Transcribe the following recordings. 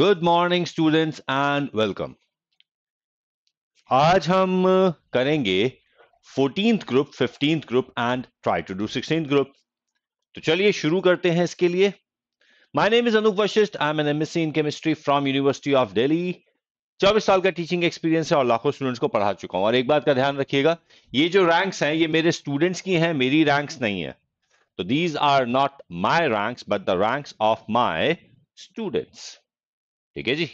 Good morning students and welcome आज हम करेंगे fourteenth group fifteenth group and try to do sixteen group तो चलिए शुरू करते हैं इसके लिए my name is Anoop Vashisht I am an MSc in chemistry from university of Delhi चौबीस साल का टीचिंग एक्सपीरियंस है और लाखों स्टूडेंट्स को पढ़ा चुका हूं और एक बात का ध्यान रखिएगा ये जो रैंक्स हैं ये मेरे स्टूडेंट्स की हैं मेरी रैंक्स नहीं है तो these are not my ranks but the ranks of my students ठीक है जी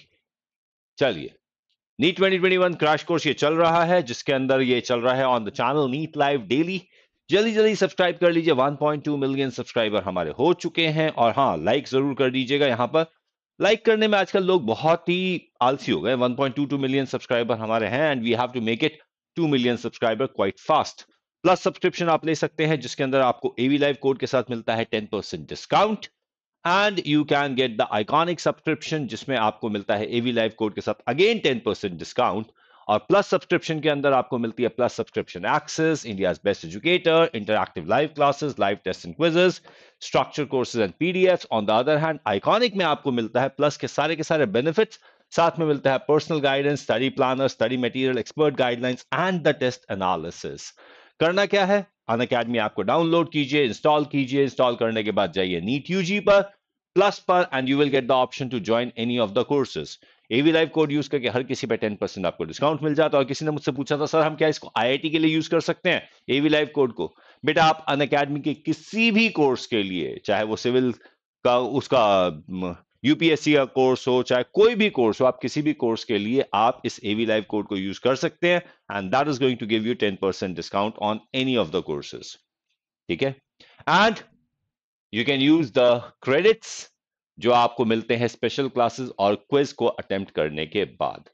चलिए नीट 2021 क्रैश कोर्स ये चल रहा है जिसके अंदर ये चल रहा है on the channel NEET live daily जल्दी जल्दी सब्सक्राइब कर लीजिए 1.2 मिलियन सब्सक्राइबर हमारे हो चुके हैं और हाँ लाइक जरूर कर दीजिएगा यहाँ पर लाइक करने में आजकल लोग बहुत ही आलसी हो गए 1.22 मिलियन सब्सक्राइबर हमारे हैं and we have to make it 2 million subscriber quite fast plus subscription आप ले सकते हैं जिसके अंदर आपको एवी लाइव कोड के साथ मिलता है ten discount and you can get the iconic subscription जिसमें आपको मिलता है एवी लाइव कोड के साथ अगेन टेन परसेंट डिस्काउंट और प्लस सब्सक्रिप्शन के अंदर आपको मिलती है plus subscription access India best educator interactive live classes live test and quizzes structure courses and PDF on the other hand iconic में आपको मिलता है प्लस के सारे के सारे बेनिफिट्स साथ में मिलता है personal guidance study planner study material expert guidelines and the test analysis करना क्या है अन अकेडमी ऐप को डाउनलोड कीजिए इंस्टॉल कीजिए इंस्टॉल करने के बाद जाइए नीट यूजी पर प्लस पर and you will get the option to join any of the courses AV live code use करके हर किसी पे टेन परसेंट आपको डिस्काउंट मिल जाता है और किसी ने मुझसे पूछा था सर हम क्या इसको आईआईटी के लिए यूज कर सकते हैं एवी लाइव कोड को बेटा आप अन अकेडमी के किसी भी कोर्स के लिए चाहे वो सिविल का उसका यूपीएससी का कोर्स हो चाहे कोई भी कोर्स हो आप किसी भी कोर्स के लिए आप इस एवी लाइव कोड को यूज कर सकते हैं and that is going to give you ten percent discount on any of the courses ठीक है and you can use the credits जो आपको मिलते हैं स्पेशल क्लासेस और क्विज को अटेम्प्ट करने के बाद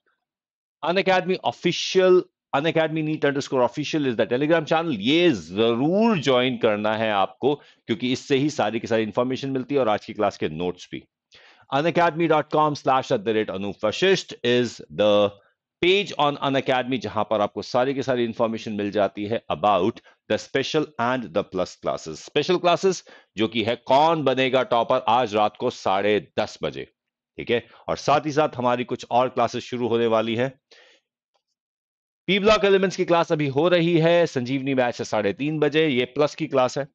Unacademy official Unacademy NEET underscore official is the Telegram channel ये जरूर ज्वाइन करना है आपको क्योंकि इससे ही सारी की सारी इंफॉर्मेशन मिलती है और आज की क्लास के नोट्स भी अनअकैडमी.com slash at the rate Anoop Vashisht is the page on Unacademy जहां पर आपको सारी की सारी इंफॉर्मेशन मिल जाती है about the special and the plus classes special classes जो कि है कौन बनेगा टॉपर आज रात को साढ़े दस बजे ठीक है और साथ ही साथ हमारी कुछ और क्लासेस शुरू होने वाली है पी ब्लॉक एलिमेंट्स की क्लास अभी हो रही है संजीवनी बैच है साढ़े तीन बजे ये प्लस की क्लास है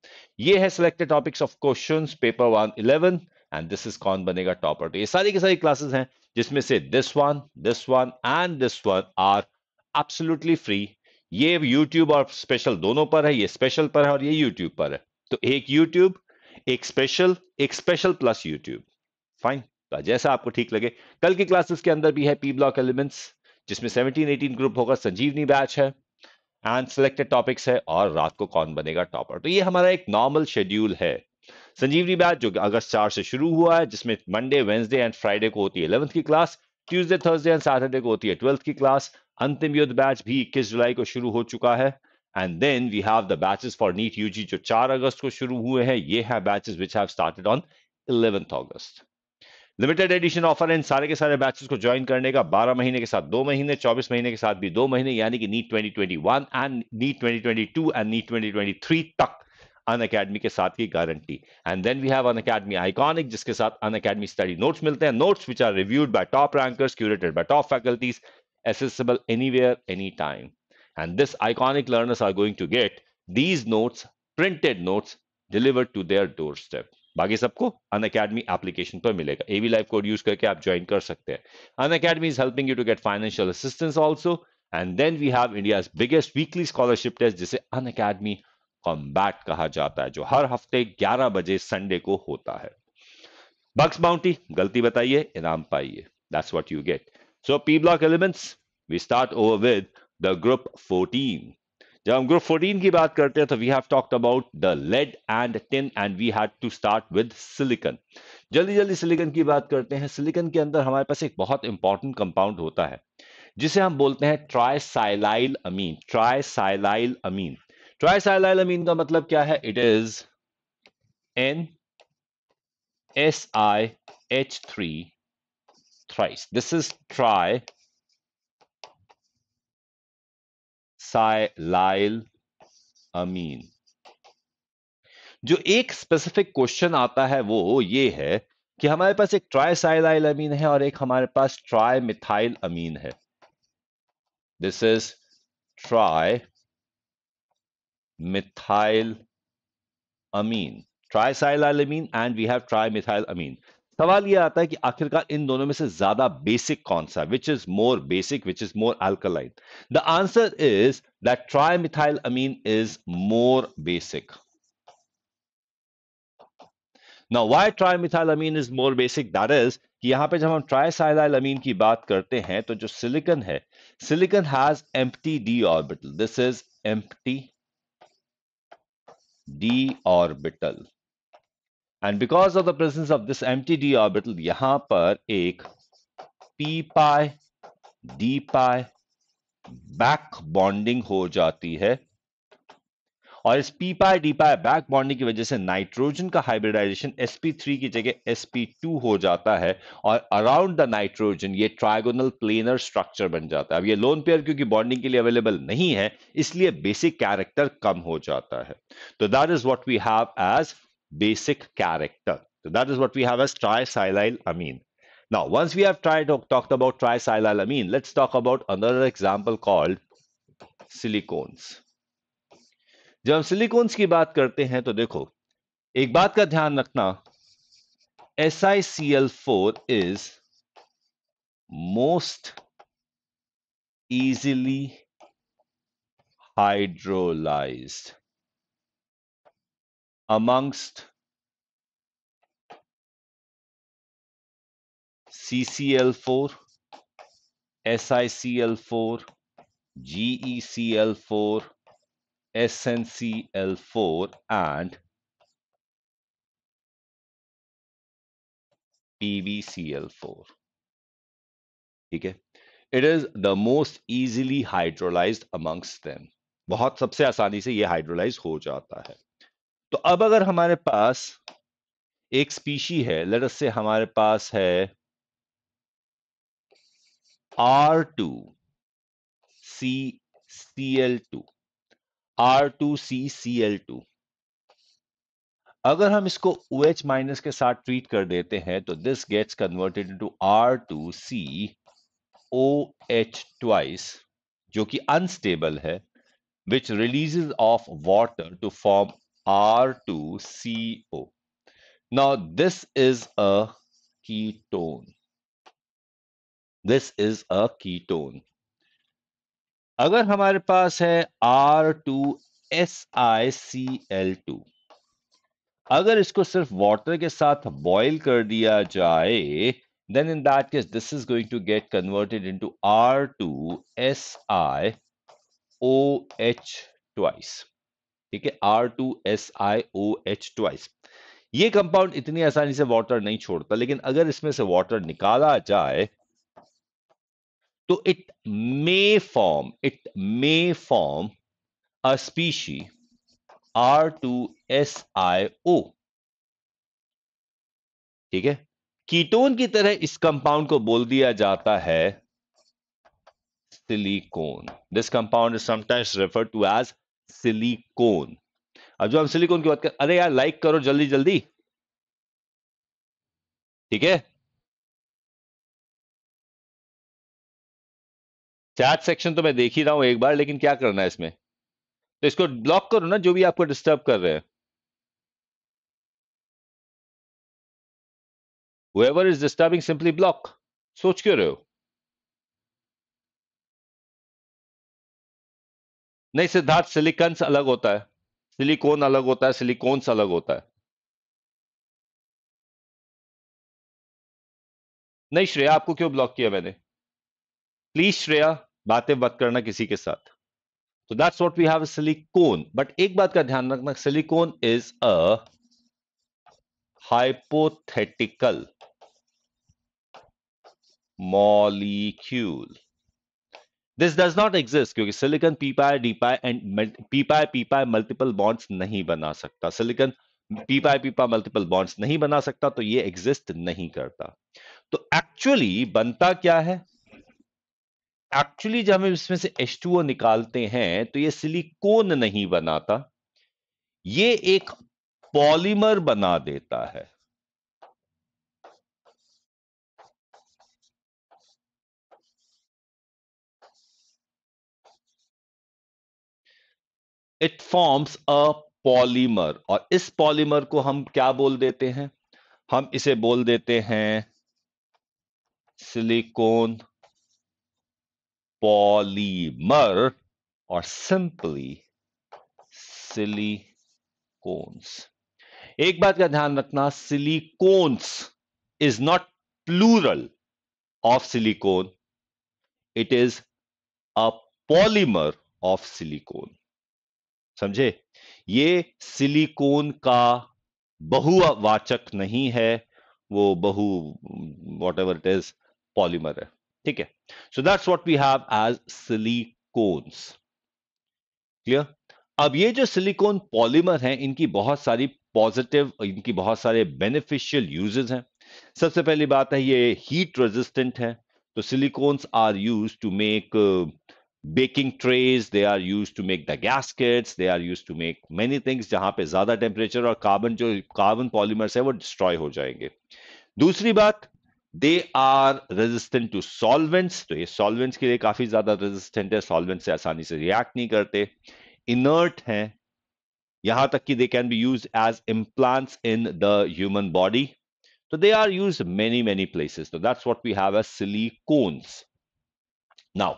ये है selected topics of questions paper one eleven and this is कौन बनेगा टॉपर तो ये सारी की सारी क्लासेस हैं जिसमें से this one this one and this one are absolutely free ये यूट्यूब और स्पेशल दोनों पर है ये स्पेशल पर है और ये यूट्यूब पर है तो एक यूट्यूब एक स्पेशल एक स्पेशल प्लस यूट्यूब फाइन तो जैसा आपको ठीक लगे कल की क्लासेस के अंदर भी है पी ब्लॉक एलिमेंट्स जिसमें 17, 18 ग्रुप होगा संजीवनी बैच है एंड सिलेक्टेड टॉपिक्स है और रात को कौन बनेगा टॉपर तो ये हमारा एक नॉर्मल शेड्यूल है संजीवनी बैच जो अगस्त चार से शुरू हुआ है जिसमें मंडे वेंसडे एंड फ्राइडे को होती है इलेवंथ की class Tuesday Thursday and Saturday को होती है ट्वेल्थ की क्लास अंतिम युद्ध बैच भी इक्कीस जुलाई को शुरू हो चुका है and then we have the batches for NEET UG जो चार अगस्त को शुरू हुए हैं ये है batches which have started on 11th August limited edition offer है इन सारे के सारे बैचेस को ज्वाइन करने का 12 महीने के साथ दो महीने 24 महीने के साथ भी दो महीने यानी कि NEET 2021 and NEET 2022 and NEET 2023 तक अन अकेडमी के साथ की guarantee and then we have Unacademy iconic जिसके साथ अन अकेडमी स्टडी नोट्स मिलते हैं notes which are reviewed by top rankers curated by top faculties anywhere any time and this iconic learners are going to get these notes printed notes notes to their doorstep बाकी सबको अन academy application पर मिलेगा एवी life code use करके आप join कर सकते हैं Unacademy is helping you to get financial assistance also and then we have India biggest weekly scholarship test जिसे अन अकेडमी कॉम्बैट कहा जाता है जो हर हफ्ते 11 बजे संडे को होता है बक्स बाउंटी गलती बताइए इनाम पाइए that's what you get so p block elements we start over with the group 14 जब हम ग्रुप 14 की बात करते हैं तो we have talked about the lead and tin and we had to start with silicon जल्दी जल्दी सिलिकन की बात करते हैं सिलिकन के अंदर हमारे पास एक बहुत इंपॉर्टेंट कंपाउंड होता है जिसे हम बोलते हैं ट्राइसाइलाइल अमीन ट्राइसाइलाइल अमीन ट्राइसाइलामीन का मतलब क्या है it is N S I H three thrice this is tri silyl amine जो एक स्पेसिफिक क्वेश्चन आता है वो ये है कि हमारे पास एक ट्राइसाइलाइल अमीन है और एक हमारे पास ट्राई मिथाइल अमीन है this is tri and we have tri methyl amine सवाल यह आता है कि आखिरकार इन दोनों में से ज्यादा बेसिक कौन सा which is more basic which is more alkaline the answer is that methyl amine is more basic now why methyl amine is more basic that is कि यहां पे जब हम ट्राइसाइलाइल अमीन की बात करते हैं तो जो सिलिकन है silicon has empty d orbital this is empty d orbital. And because of the presence of this empty d orbital, yahan par ek p pi d pi back bonding ho jati hai और इस p pi d pi back bonding की वजह से nitrogen का hybridisation sp3 की जगह sp2 हो जाता है और अराउंड द नाइट्रोजन ये ट्राइगोनल प्लेनर स्ट्रक्चर बन जाता है अब ये लोन पेयर क्योंकि बॉन्डिंग के लिए अवेलेबल नहीं है इसलिए बेसिक कैरेक्टर कम हो जाता है तो that is what we have as basic basic character. So that is what we have as amine तो Now, once we have tried to talk about tricylylamine, let's talk about another example called silicones. जब हम silicones की बात करते हैं तो देखो एक बात का ध्यान रखना S I C L four is most easily hydrolyse amongst C C L four S I C L four GE C L four SNCL4 and PVCL4. ठीक है it is the most easily hydrolyse amongst them बहुत सबसे आसानी से यह hydrolyse हो जाता है तो अब अगर हमारे पास एक स्पीशी है लेटस से हमारे पास है R two C C L two R two C C L two अगर हम इसको ओ एच माइनस के साथ ट्रीट कर देते हैं तो this gets converted to to R C O H twice जो कि अनस्टेबल है which releases of water to form R two C O now this is a ketone this is atone अगर हमारे पास है R two S I C L two अगर इसको सिर्फ वाटर के साथ बॉइल कर दिया जाए then in that is this going to get converted into R two S I O H twice ठीक है R two S I O H twice ये कंपाउंड इतनी आसानी से वाटर नहीं छोड़ता लेकिन अगर इसमें से वाटर निकाला जाए तो it may form it may form a species R two S I O ठीक है कीटोन की तरह इस कंपाउंड को बोल दिया जाता है silicon this compound is sometimes refer to as silicon अब जो हम सिलिकॉन की बात कर अरे यार लाइक करो जल्दी जल्दी ठीक है चार्ज सेक्शन तो मैं देख ही रहा हूं एक बार लेकिन क्या करना है इसमें तो इसको ब्लॉक करो ना जो भी आपको डिस्टर्ब कर रहे हैं whoever is disturbing simply block सोच क्यों रहे हो नहीं सिद्धार्थ सिलिकॉन्स अलग होता है सिलिकॉन अलग होता है सिलिकोन्स अलग होता है नहीं श्रेया आपको क्यों ब्लॉक किया मैंने प्लीज श्रेया बातें बात करना किसी के साथ तो that's what we have silicon but एक बात का ध्यान रखना silicon is a hypothetical molecule this does not exist क्योंकि silicon p pi d pi and p pi p pi multiple bonds नहीं बना सकता सिलिकॉन पीपाई पीपा मल्टीपल बॉन्ड्स नहीं बना सकता तो ये एग्जिस्ट नहीं करता तो एक्चुअली बनता क्या है एक्चुअली जब हम इसमें से एच निकालते हैं तो ये सिलिकॉन नहीं बनाता ये एक पॉलीमर बना देता है इट फॉर्म्स अ पॉलीमर और इस पॉलीमर को हम क्या बोल देते हैं हम इसे बोल देते हैं silicon polymer or simply silicones. एक बात का ध्यान रखना silicones is not plural of silicon it is a polymer of silicon समझे ये सिलिकॉन का बहुवाचक नहीं है वो बहु whatever it is polymer है ठीक है so that's what we have as silicones clear अब ये जो सिलिकॉन पॉलीमर हैं इनकी बहुत सारी पॉजिटिव इनकी बहुत सारे बेनिफिशियल यूजेस हैं सबसे पहली बात है ये हीट रेजिस्टेंट है तो silicones are use to make baking trays they are use to make the gaskets they are use to make many things जहां पे ज्यादा टेम्परेचर और कार्बन जो कार्बन पॉलीमर्स है वो डिस्ट्रॉय हो जाएंगे दूसरी बात they are resistant to solvents तो ये सॉल्वेंट्स के लिए काफी ज्यादा रेजिस्टेंट है सॉल्वेंट से आसानी से रिएक्ट नहीं करते इनर्ट हैं यहां तक कि they can be use as implants in the human body तो they are use many many places तो that's what we have as silicones now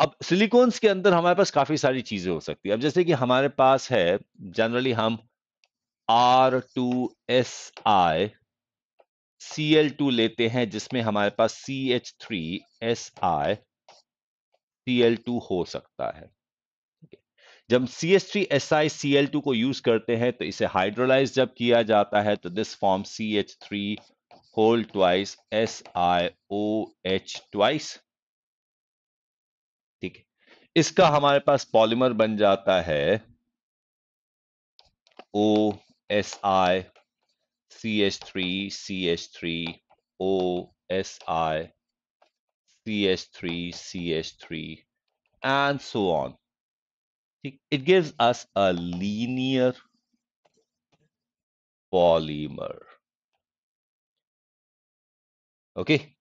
अब सिलिकॉन्स के अंदर हमारे पास काफी सारी चीजें हो सकती है अब जैसे कि हमारे पास है जनरली हम are two S I Cl2 लेते हैं जिसमें हमारे पास C H three S I C L two हो सकता है जब C H three S I C L two को यूज करते हैं तो इसे हाइड्रोलाइज जब किया जाता है तो this form C H three whole twice S I O H twice ठीक है इसका हमारे पास पॉलीमर बन जाता है O S I CH3, CH3, O, SI, CH3, CH3, and so on. It gives us a linear polymer. okay?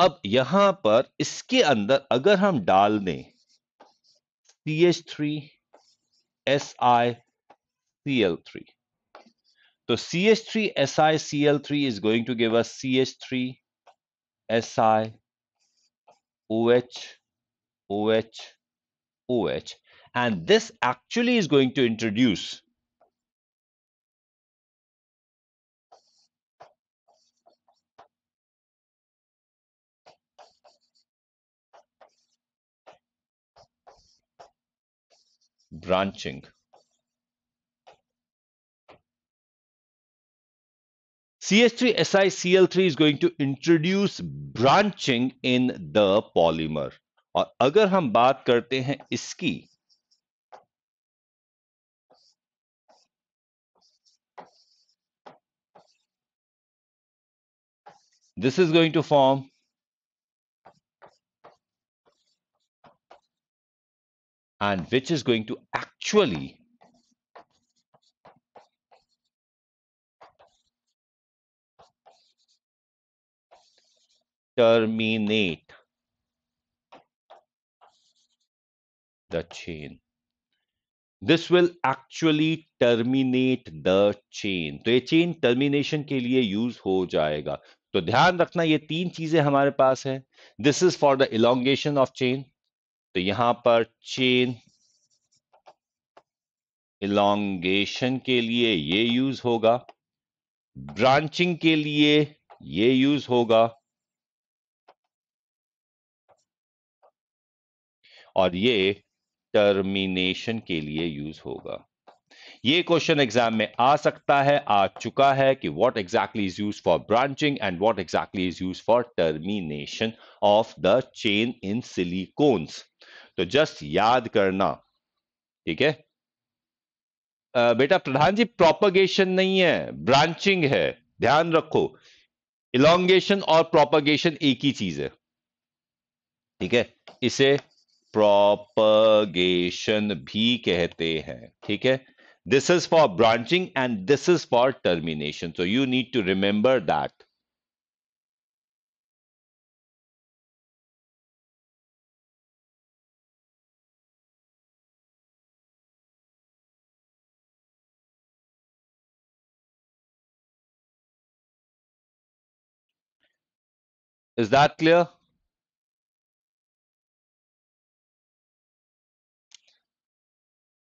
अब यहां पर इसके अंदर अगर हम डाल दें सी CH3 so CH3SiCl3 is going to give us CH3Si OH OH OH and this actually is going to introduce branching CH3SiCl3 is going to introduce branching in the polymer. और अगर हम बात करते हैं इसकी this is going to form and which is going to actually terminate the chain this will actually terminate the chain तो ये chain termination के लिए यूज हो जाएगा तो ध्यान रखना ये तीन चीजें हमारे पास है this is for the elongation of chain तो यहां पर चेन इलोंगेशन के लिए ये यूज होगा ब्रांचिंग के लिए ये यूज होगा और ये टर्मिनेशन के लिए यूज होगा ये क्वेश्चन एग्जाम में आ सकता है आ चुका है कि what exactly is use for branching and what exactly is use for termination of the chain in silicones तो जस्ट याद करना ठीक है uh, बेटा प्रधान जी प्रोपगेशन नहीं है ब्रांचिंग है ध्यान रखो इलोंगेशन और प्रोपगेशन एक ही चीज है ठीक है इसे प्रोपगेशन भी कहते हैं ठीक है this is for branching and this is for termination so you need to remember that is that clear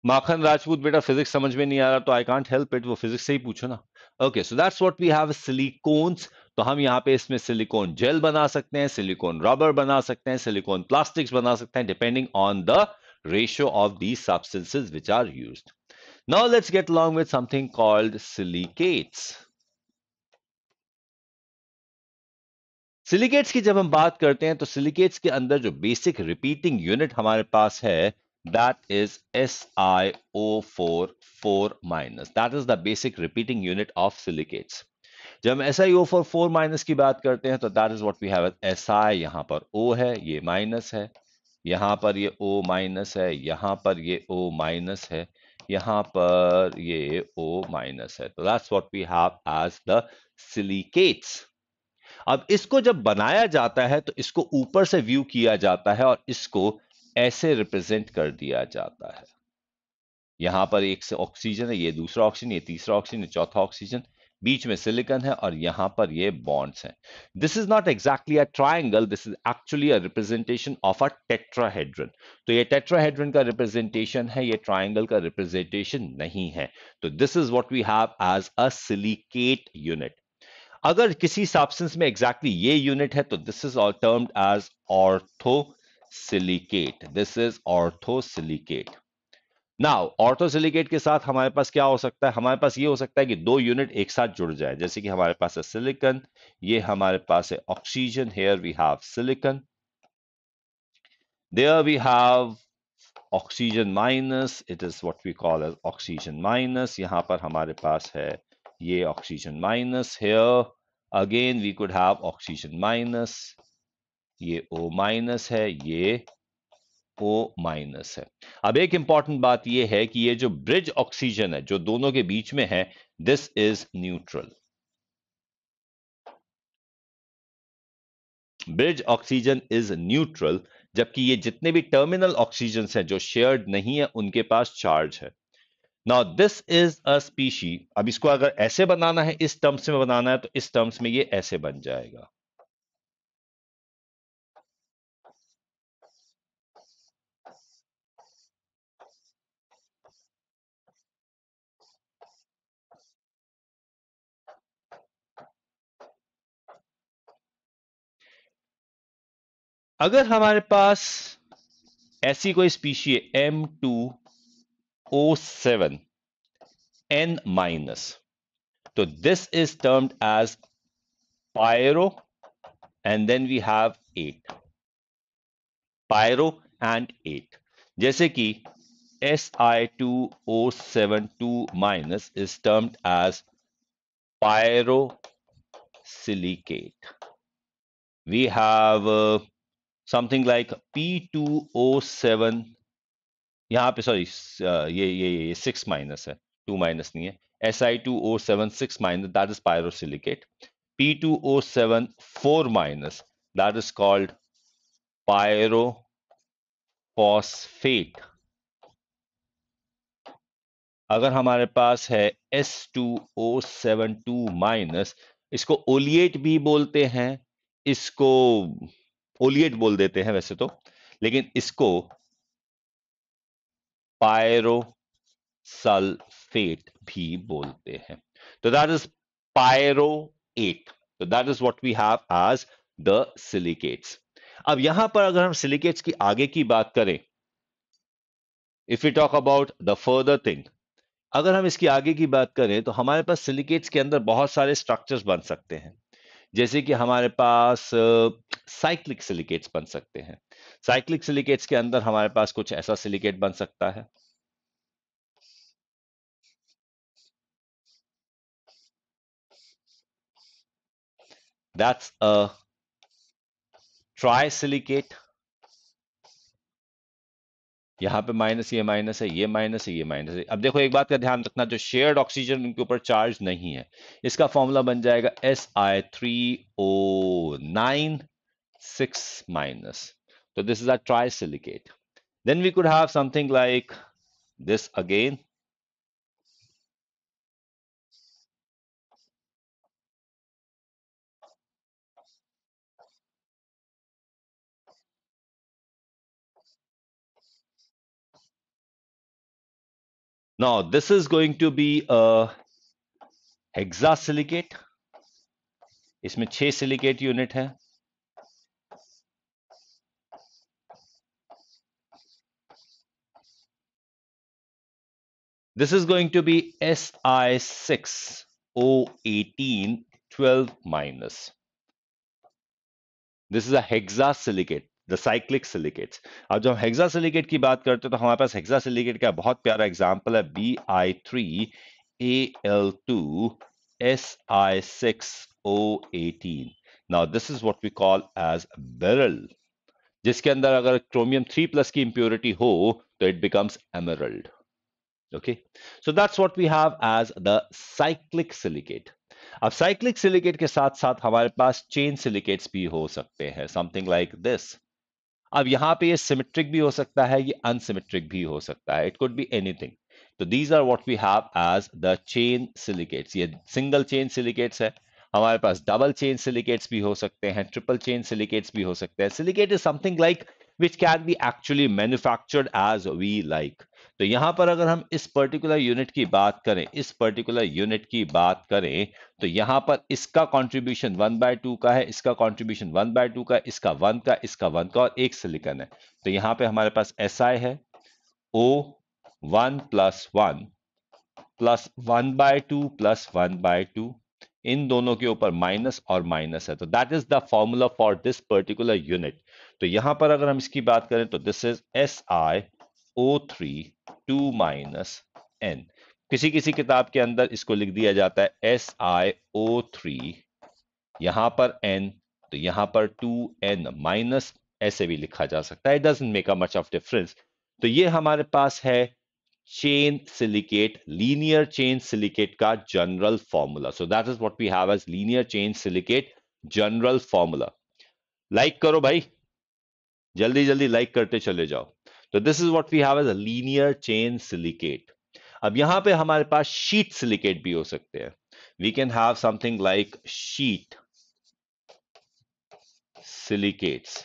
माखन राजपूत बेटा फिजिक्स समझ में नहीं आ रहा तो आई कांट हेल्प इट वो फिजिक्स से ही पूछो ना okay so that's what we have silicones तो हम यहाँ पे इसमें सिलिकॉन जेल बना सकते हैं सिलिकॉन रबर बना सकते हैं सिलिकॉन प्लास्टिक्स बना सकते हैं depending on the ratio of these substances which are use now let's get along with something called silicates silicates की जब हम बात करते हैं तो सिलिकेट्स के अंदर जो बेसिक रिपीटिंग यूनिट हमारे पास है that is SiO4 SiO44 minus. That is the basic repeating unit of silicates. जब हम SiO44 minus की बात करते हैं तो that is what we have Si यहाँ पर O है ये minus है यहाँ पर ये O minus है यहाँ पर ये O minus है यहाँ पर ये O minus है तो that's what we have as the silicates. अब इसको जब बनाया जाता है तो इसको ऊपर से व्यू किया जाता है और इसको ऐसे रिप्रेजेंट कर दिया जाता है यहां पर एक ऑक्सीजन है ये दूसरा ऑक्सीजन ये तीसरा ऑक्सीजन ये चौथा ऑक्सीजन बीच में सिलिकॉन है और यहां पर ये बॉन्ड्स हैं this is not exactly a triangle this is actually a representation of a tetrahedron तो ये टेट्राहेड्रन का रिप्रेजेंटेशन है ये ट्राइंगल का रिप्रेजेंटेशन नहीं है तो this is what we have as a silicate unit अगर किसी सब्सटेंस में एग्जैक्टली exactly ये यूनिट है तो this is all termed as ortho silicate. This is orthosilicate. Now, orthosilicate के साथ हमारे पास क्या हो सकता है हमारे पास ये हो सकता है कि दो यूनिट एक साथ जुड़ जाए जैसे कि हमारे पास है सिलिकन ये हमारे पास है oxygen here we have silicon there we have oxygen minus it is what we call as oxygen minus यहां पर हमारे पास है ये oxygen minus here again we could have oxygen minus ये ओ माइनस है ये ओ माइनस है अब एक इंपॉर्टेंट बात यह है कि ये जो ब्रिज ऑक्सीजन है जो दोनों के बीच में है this is neutral bridge oxygen is neutral जबकि ये जितने भी टर्मिनल ऑक्सीजन हैं जो शेयर्ड नहीं है उनके पास चार्ज है now this is a species अब इसको अगर ऐसे बनाना है इस टर्म्स में बनाना है तो इस टर्म्स में ये ऐसे बन जाएगा अगर हमारे पास ऐसी कोई स्पीशी है M two O seven N minus तो this is termed as pyro and then we have at pyro and at जैसे कि S I two O seven two minus is termed as pyro silicate we have something like P two O seven यहाँ पे sorry ये ये ये six minus है two minus नहीं है S I two O seven six minus that is pyrosilicate P two O seven four minus that is called pyro phosphate अगर हमारे पास है S two O seven two minus इसको ओलिएट भी बोलते हैं इसको फोलिएट बोल देते हैं वैसे तो लेकिन इसको पायरोसल्फेट भी बोलते हैं तो दैट इज पायरो तो that is what we have as the silicates अब यहां पर अगर हम सिलिकेट्स की आगे की बात करें if you talk about the further thing अगर हम इसकी आगे की बात करें तो हमारे पास सिलिकेट्स के अंदर बहुत सारे स्ट्रक्चर्स बन सकते हैं जैसे कि हमारे पास साइक्लिक सिलिकेट्स बन सकते हैं साइक्लिक सिलिकेट्स के अंदर हमारे पास कुछ ऐसा सिलिकेट बन सकता है अ ट्राई सिलिकेट यहां पे माइनस ये माइनस है ये माइनस है ये माइनस है अब देखो एक बात का ध्यान रखना जो शेयर्ड ऑक्सीजन उनके ऊपर चार्ज नहीं है इसका फॉर्मूला बन जाएगा S I three O nine 6 minus. So this is a trisilicate. Then we could have something like this again. Now this is going to be a hexasilicate. इसमें छह silicate unit है this is going to be si6 o18 12 minus this is a hexasilicate the cyclic silicates ab jab hexasilicate ki baat karte to hamare paas hexasilicate ka bahut pyara example hai bi3 al2 si6 o18 now this is what we call as beryl jiske andar agar chromium 3 plus ki impurity ho to it becomes emerald okay so that's what we have as the cyclic silicate अब cyclic silicate के साथ साथ हमारे पास chain silicates भी हो सकते हैं something like this अब यहां पे ये सिमेट्रिक भी हो सकता है ये अनसिमेट्रिक भी हो सकता है इट कुड बी एनीथिंग तो these are what we have as the chain silicates ये सिंगल चेन सिलिकेट्स है हमारे पास डबल चेन सिलिकेट्स भी हो सकते हैं ट्रिपल चेन सिलिकेट्स भी हो सकते हैं silicate is something like which can be actually manufactured as we like तो यहां पर अगर हम इस पर्टिकुलर यूनिट की बात करें इस पर्टिकुलर यूनिट की बात करें तो यहां पर इसका कॉन्ट्रीब्यूशन वन बाय टू का है इसका कॉन्ट्रीब्यूशन वन बाय टू का इसका वन का इसका वन का और एक सिलिकन है तो यहां पे हमारे पास एस SI है O one plus one plus one by two plus one by two इन दोनों के ऊपर माइनस और माइनस है तो that is the formula for this particular unit तो यहां पर अगर हम इसकी बात करें तो this is S I O three two minus N किसी किसी किताब के अंदर इसको लिख दिया जाता है एस आई ओ थ्री यहां पर एन तो यहां पर टू एन माइनस ऐसे भी लिखा जा सकता है it doesn't make a much of difference तो ये हमारे पास है chain silicate, linear chain silicate ka general formula. So that is what we have as linear chain silicate general formula. Like karo bhai. Jaldi jaldi like karte chale jao. So this is what we have as a linear chain silicate. अब यहां पे हमारे पास sheet silicate भी हो सकते हैं we can have something like sheet silicates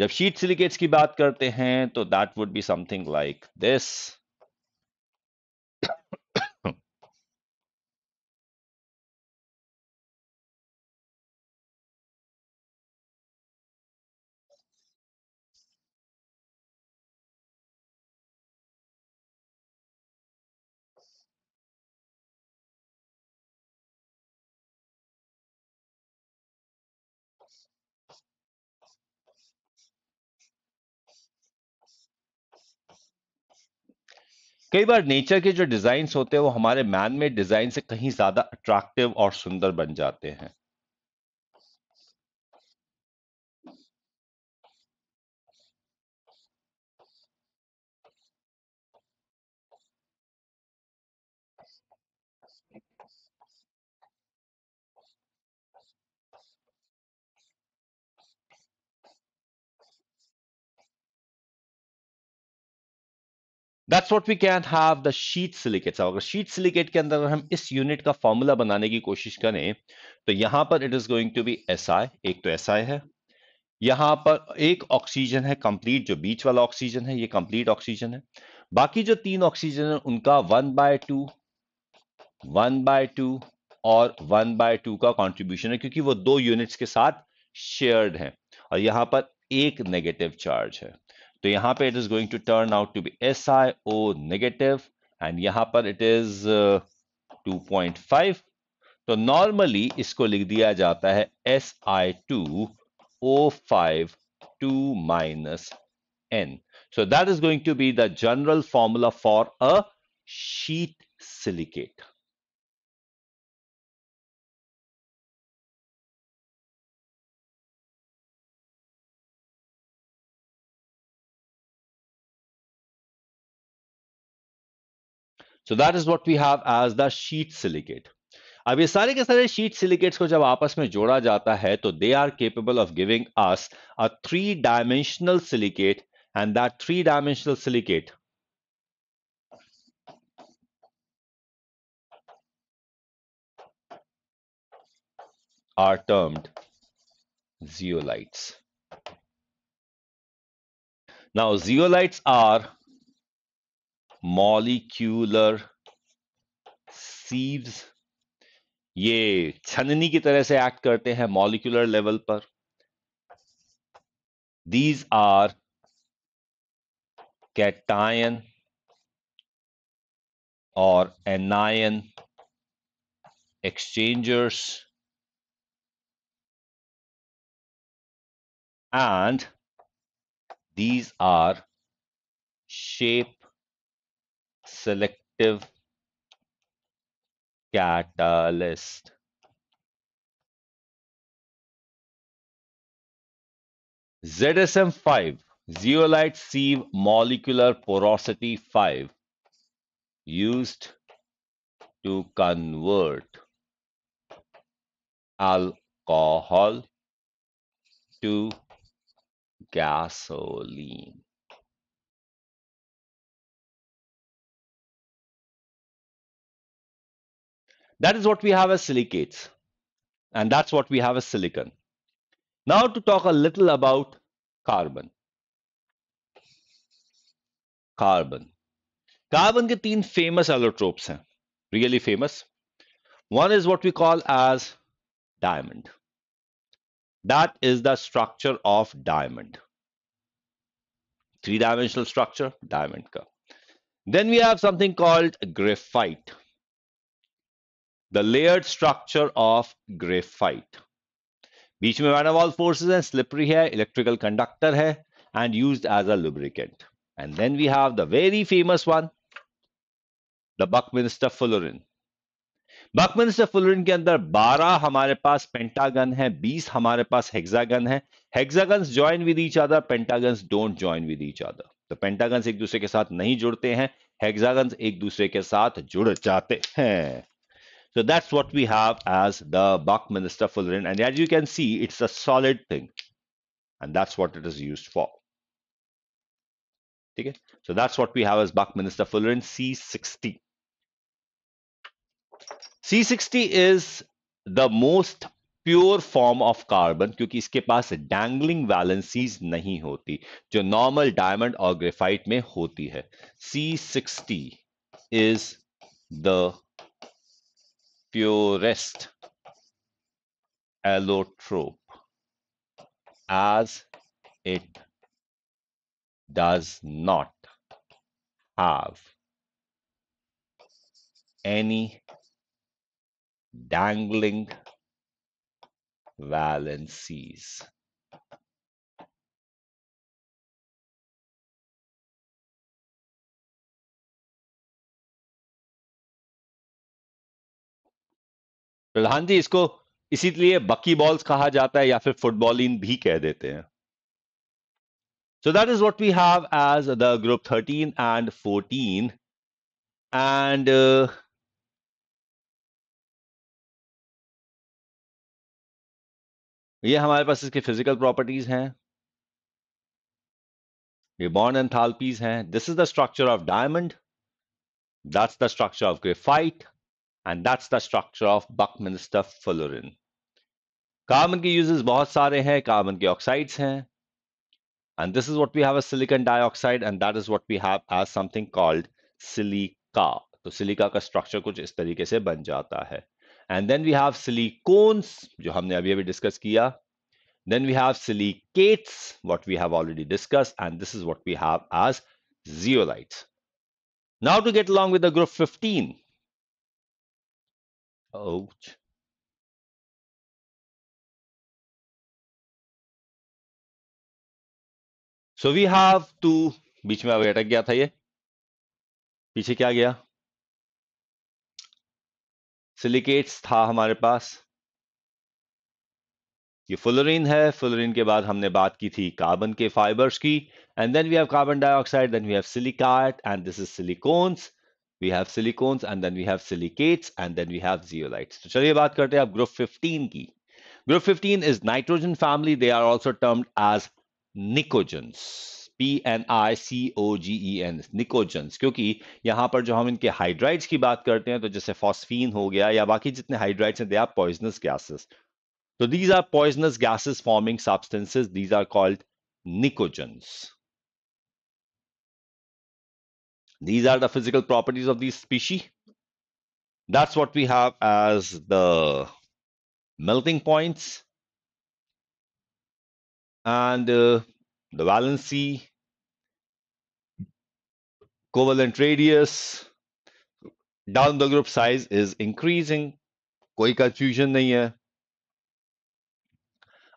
जब sheet silicates की बात करते हैं तो that would be something like this कई बार नेचर के जो डिजाइन होते हैं वो हमारे मैन मेड डिजाइन से कहीं ज्यादा अट्रैक्टिव और सुंदर बन जाते हैं that's what we can have the sheet silicate अगर शीट सिलिकेट के अंदर हम इस यूनिट का फॉर्मूला बनाने की कोशिश करें तो यहां पर it is going to be S एक तो एस है यहां पर एक ऑक्सीजन है कंप्लीट जो बीच वाला ऑक्सीजन है ये कंप्लीट ऑक्सीजन है बाकी जो तीन ऑक्सीजन है उनका one by two one by two और वन बाय टू का कॉन्ट्रीब्यूशन है क्योंकि वो दो यूनिट्स के साथ शेयर्ड है और यहां पर एक नेगेटिव चार्ज है तो यहाँ पे it is going to turn out to be S I O negative and यहाँ पर इट इज 2.5 तो नॉर्मली इसको लिख दिया जाता है S I two O five two minus N so that is going to be the general formula for a sheet silicate so that is what we have as the sheet silicate अब ये सारे के सारे sheet silicates को जब आपस में जोड़ा जाता है तो they are capable of giving us a three dimensional silicate and that three dimensional silicate are termed zeolites. Now, zeolites are molecular sieves ये छननी की तरह से एक्ट करते हैं मॉलिक्यूलर लेवल पर दीज आर कैटायन और anion exchangers and these are shape selective catalyst. ZSM5, zeolite sieve molecular porosity 5, used to convert alcohol to gasoline. That is what we have as silicates. And that's what we have as silicon. Now to talk a little about carbon. Carbon. Carbon ke teen famous allotropes hain. Really famous. One is what we call as diamond. That is the structure of diamond. Three-dimensional structure, diamond curve. Then we have something called graphite. The layered structure of graphite बीच में van der Waals forces है slippery है electrical conductor है and used as a lubricant. And then we have the very famous one, the Buckminster Fullerene. Buckminster Fullerene के अंदर 12 हमारे पास pentagon है 20 हमारे पास हेक्सागन है hexagons join with each other pentagons don't join with each other तो pentagons एक दूसरे के साथ नहीं जुड़ते हैं हेक्सागन्स एक दूसरे के साथ जुड़ जाते हैं So that's what we have as the Buckminster Fullerene. And as you can see, it's a solid thing. And that's what it is used for. Okay. So that's what we have as Buckminster Fullerene C60. C60 is the most pure form of carbon because it has dangling valencies, नहीं होती normal diamond or graphite, graphite hoti होती c C60 is the purest allotrope as it does not have any dangling valencies. Pradhan ji इसको इसीलिए बक्की balls कहा जाता है या फिर इन भी कह देते हैं so that is what we have as the group thirteen and fourteen and ये हमारे पास इसके फिजिकल प्रॉपर्टीज हैं ये बॉन्ड थालपीज हैं this is the structure of diamond that's the structure of graphite and that's the structure of Buckminster fullerene. Carbon के uses बहुत सारे हैं carbon के oxides हैं and this is what we have as silicon dioxide and that is what we have as something called silica. to silica structure कुछ इस तरीके se बन जाता and then we have silicones जो हमने अभी अभी discuss किया then we have silicates what we have already discussed and this is what we have as zeolites. Now to get along with the group 15 ouch so we have to बीच में अभी अटक गया था ये पीछे क्या गया सिलिकेट्स था हमारे पास ये फुलरिन है फुलरिन के बाद हमने बात की थी कार्बन के फाइबर्स की and then we have carbon dioxide then we have silicate and this is silicones we have silicones and then we have silicates and then we have zeolites तो चलिए बात करते हैं अब ग्रुप 15 की group 15 is nitrogen family they are also termed as pnicogens P N I C O G E N pnicogens क्योंकि यहाँ पर जो हम इनके हाइड्राइड्स की बात करते हैं तो जैसे फॉस्फीन हो गया या बाकी जितने हाइड्राइड्स हैं दे आर पॉइजनस गैसेस तो these are poisonous gases forming substances these are called pnicogens These are the physical properties of these species. That's what we have as the melting points. And uh, the valency, covalent radius, down the group size is increasing. कोई confusion नहीं है.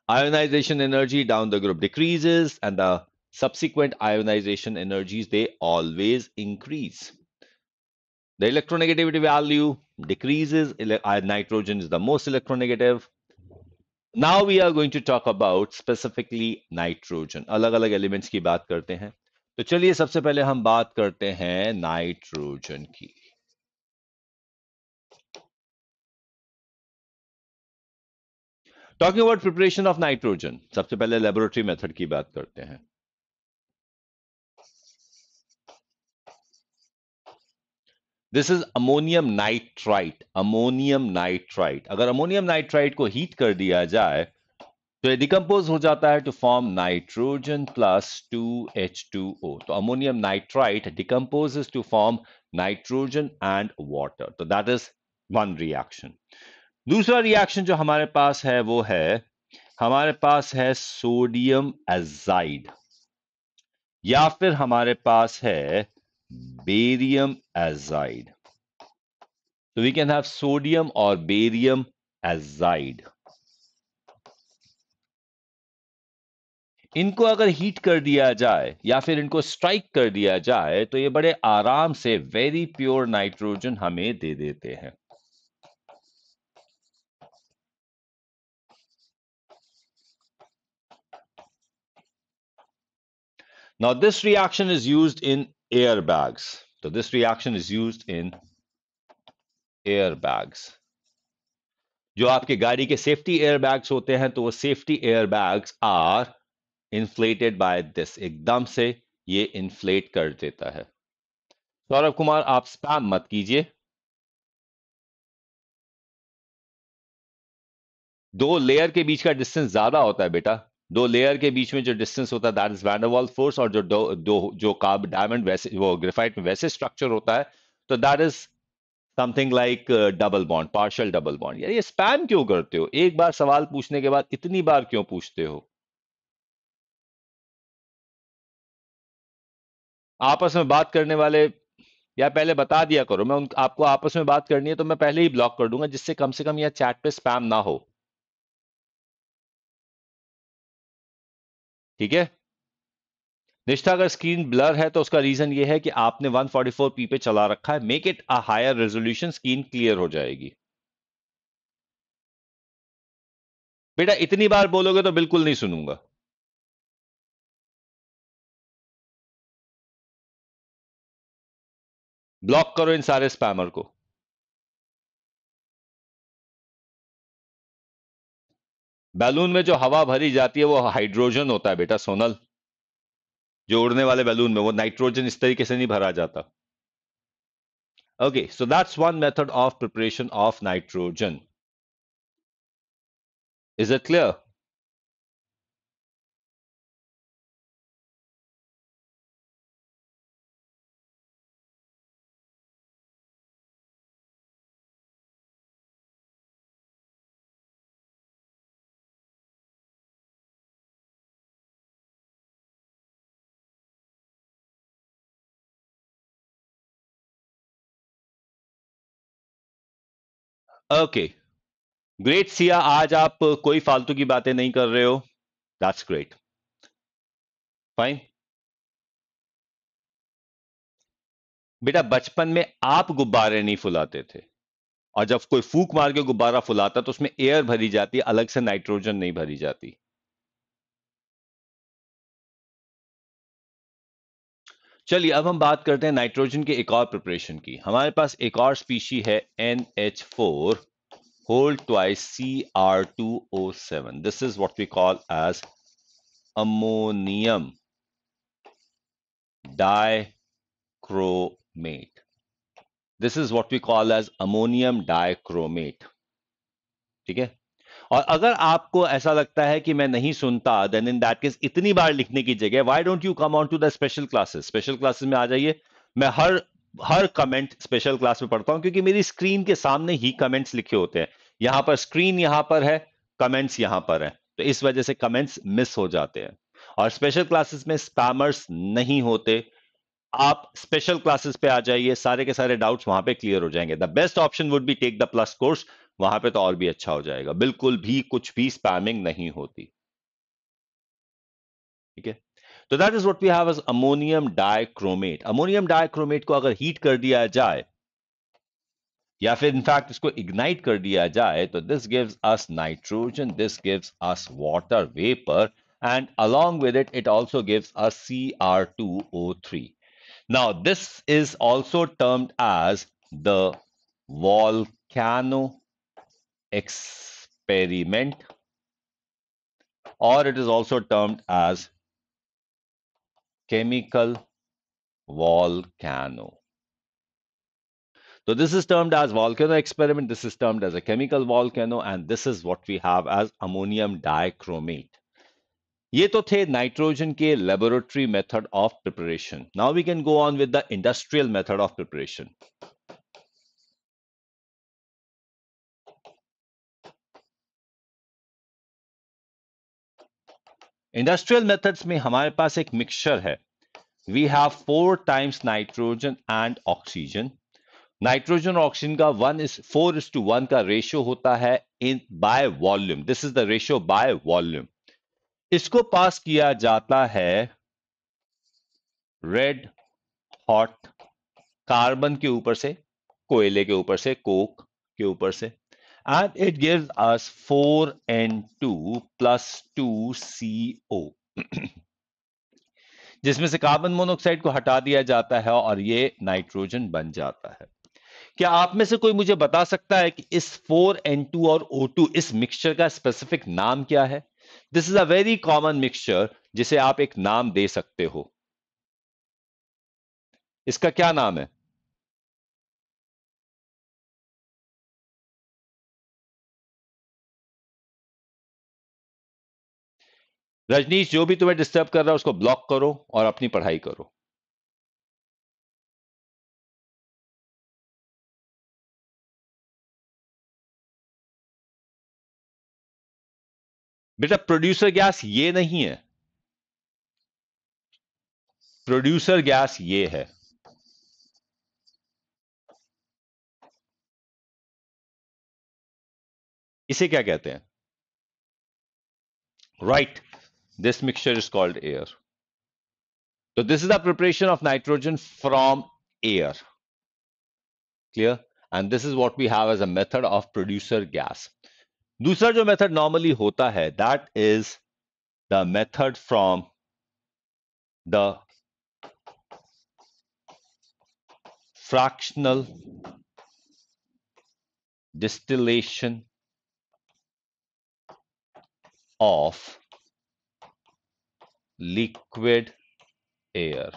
Ionization energy down the group decreases and the subsequent ionization energies they always increase the electronegativity value decreases nitrogen is the most electronegative now we are going to talk about specifically nitrogen alag alag elements ki baat karte hain to chaliye sabse pehle hum baat karte hain nitrogen ki talking about preparation of nitrogen सबसे पहले laboratory method की बात करते हैं this is ammonium nitrite ammonium nitrite अगर ammonium nitrite को heat कर दिया जाए तो यह डिकम्पोज हो जाता है to form nitrogen plus two H two O तो ammonium nitrite decompose to form nitrogen and water तो दैट इज वन रिएक्शन दूसरा रिएक्शन जो हमारे पास है वो है हमारे पास है सोडियम एजाइड या फिर हमारे पास है barium azide. So we can have sodium or barium azide. इनको अगर हीट कर दिया जाए या फिर इनको स्ट्राइक कर दिया जाए तो ये बड़े आराम से वेरी प्योर नाइट्रोजन हमें दे देते हैं now this reaction is used in airbags. So this reaction is used in airbags. जो आपके गाड़ी के सेफ्टी बैग्स होते हैं तो वो safety bags are inflated by this एकदम से ये इन्फ्लेट कर देता है सौरभ कुमार आप स्पैम मत कीजिए दो लेयर के बीच का डिस्टेंस ज्यादा होता है बेटा दो लेयर के बीच में जो डिस्टेंस होता है दैट इज वैंडरवॉल फोर्स और जो दो, दो जो कार्ब डायमंड वैसे वो ग्रेफाइट में वैसे स्ट्रक्चर होता है तो that is something like double bond partial double bond यार ये स्पैम क्यों करते हो एक बार सवाल पूछने के बाद इतनी बार क्यों पूछते हो आपस में बात करने वाले या पहले बता दिया करो मैं उन आपको आपस में बात करनी है तो मैं पहले ही ब्लॉक कर दूंगा जिससे कम से कम यह चैट पे स्पैम ना हो ठीक है निष्ठा अगर स्क्रीन ब्लर है तो उसका रीजन ये है कि आपने 144p पे चला रखा है make it a higher resolution screen clear हो जाएगी बेटा इतनी बार बोलोगे तो बिल्कुल नहीं सुनूंगा ब्लॉक करो इन सारे स्पैमर को बैलून में जो हवा भरी जाती है वो हाइड्रोजन होता है बेटा सोनल जो उड़ने वाले बैलून में वो नाइट्रोजन इस तरीके से नहीं भरा जाता okay so that's one method of preparation of nitrogen is it clear okay great Siya आज आप कोई फालतू की बातें नहीं कर रहे हो दैट्स ग्रेट फाइन बेटा बचपन में आप गुब्बारे नहीं फुलाते थे और जब कोई फूक मार के गुब्बारा फुलाता तो उसमें एयर भरी जाती अलग से नाइट्रोजन नहीं भरी जाती चलिए अब हम बात करते हैं नाइट्रोजन के एक और प्रिपरेशन की हमारे पास एक और स्पीशी है N H four whole twice C R two O seven this is what we call as ammonium dichromate this is what we call as ammonium dichromate ठीक है और अगर आपको ऐसा लगता है कि मैं नहीं सुनता देन इन दैट केस इतनी बार लिखने की जगह why don't you come on to the special classes special classes में आ जाइए मैं हर हर कमेंट स्पेशल क्लास में पढ़ता हूं क्योंकि मेरी स्क्रीन के सामने ही कमेंट्स लिखे होते हैं यहां पर स्क्रीन यहां पर है कमेंट्स यहां पर है तो इस वजह से कमेंट्स मिस हो जाते हैं और स्पेशल क्लासेस में स्पैमर्स नहीं होते आप स्पेशल क्लासेस पे आ जाइए सारे के सारे डाउट्स वहां पे क्लियर हो जाएंगे the best option would be take the plus course वहां पे तो और भी अच्छा हो जाएगा बिल्कुल भी कुछ भी स्पैमिंग नहीं होती ठीक है तो that is what we have ammonium dichromate ammonium dichromate को अगर हीट कर दिया जाए या फिर इनफैक्ट इसको इग्नाइट कर दिया जाए तो this gives us nitrogen this gives us water vapour and also along us C R two O three now this is also termed as the volcano experiment or it is also termed as chemical volcano. So this is termed as volcano experiment, this is termed as a chemical volcano and this is what we have as ammonium dichromate. ये तो थे nitrogen के laboratory method of preparation now we can go on with the industrial method of preparation industrial methods में हमारे पास एक mixture है we have four times nitrogen and oxygen nitrogen और ऑक्सीजन का one is four is to one का ratio होता है in by volume this is the ratio by volume इसको पास किया जाता है रेड हॉट कार्बन के ऊपर से कोयले के ऊपर से कोक के ऊपर से and it gives us 4N2 plus 2CO जिसमें से कार्बन मोनोऑक्साइड को हटा दिया जाता है और ये नाइट्रोजन बन जाता है क्या आप में से कोई मुझे बता सकता है कि इस 4N2 और O2 इस मिक्सचर का स्पेसिफिक नाम क्या है this is a very common mixture जिसे आप एक नाम दे सकते हो इसका क्या नाम है रजनीश जो भी तुम्हें डिस्टर्ब कर रहा है उसको ब्लॉक करो और अपनी पढ़ाई करो बेटा प्रोड्यूसर गैस ये नहीं है प्रोड्यूसर गैस ये है इसे क्या कहते हैं right right. This mixture is called air. So this is the preparation of nitrogen from air. Clear? And this is what we have as a method of producer gas. दूसरा जो method normally होता है that is the method from the fractional distillation of liquid air.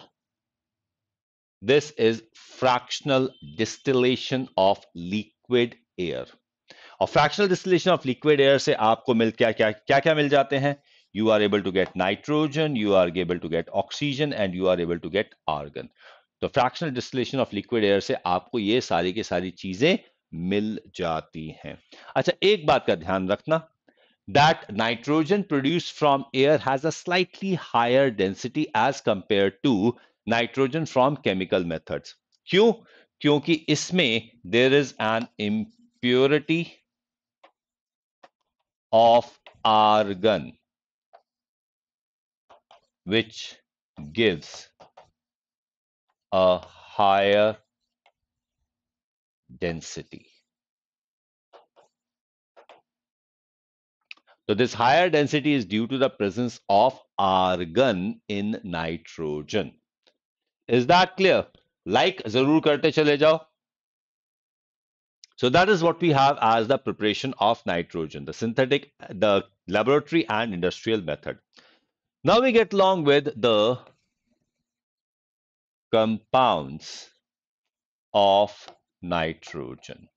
This is fractional distillation of liquid air. और fractional distillation of liquid air से आपको मिल क्या क्या क्या क्या मिल जाते हैं you are able to get nitrogen you are able to get oxygen and you are able to get argon तो fractional distillation of liquid air से आपको ये सारी की सारी चीजें मिल जाती हैं अच्छा एक बात का ध्यान रखना that nitrogen produced from air has a slightly higher density as compared to nitrogen from chemical methods. Because क्योंकि there is an impurity of argon which gives a higher density. So this higher density is due to the presence of argon in nitrogen. Is that clear? Like zarur karte chale jao. So that is what we have as the preparation of nitrogen, the synthetic, the laboratory and industrial method. Now we get along with the compounds of nitrogen.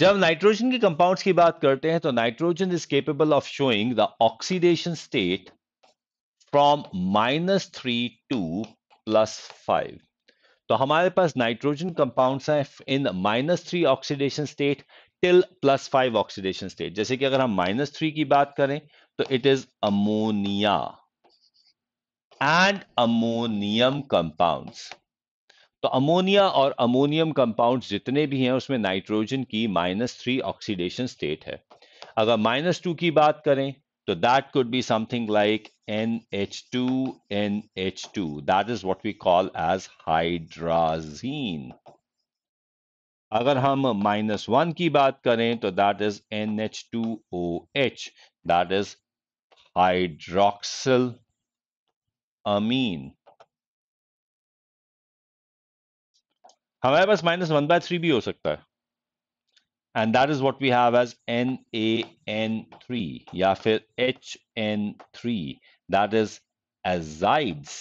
जब nitrogen के compounds की बात करते हैं तो nitrogen is capable of showing the oxidation state from minus three to plus five तो हमारे पास नाइट्रोजन कंपाउंड्स हैं in minus three oxidation state till plus five oxidation state जैसे कि अगर हम माइनस थ्री की बात करें तो it is ammonia and ammonium compounds तो अमोनिया और अमोनियम कंपाउंड जितने भी हैं उसमें नाइट्रोजन की माइनस थ्री ऑक्सीडेशन स्टेट है अगर माइनस टू की बात करें तो that could be something like N H two N H two that is what we call as hydrazine अगर हम माइनस वन की बात करें तो that is N H two O H that is hydroxyl amine हमारे पास minus one by three भी हो सकता है and that is what we have as N A N three या फिर H N three that is एजाइड्स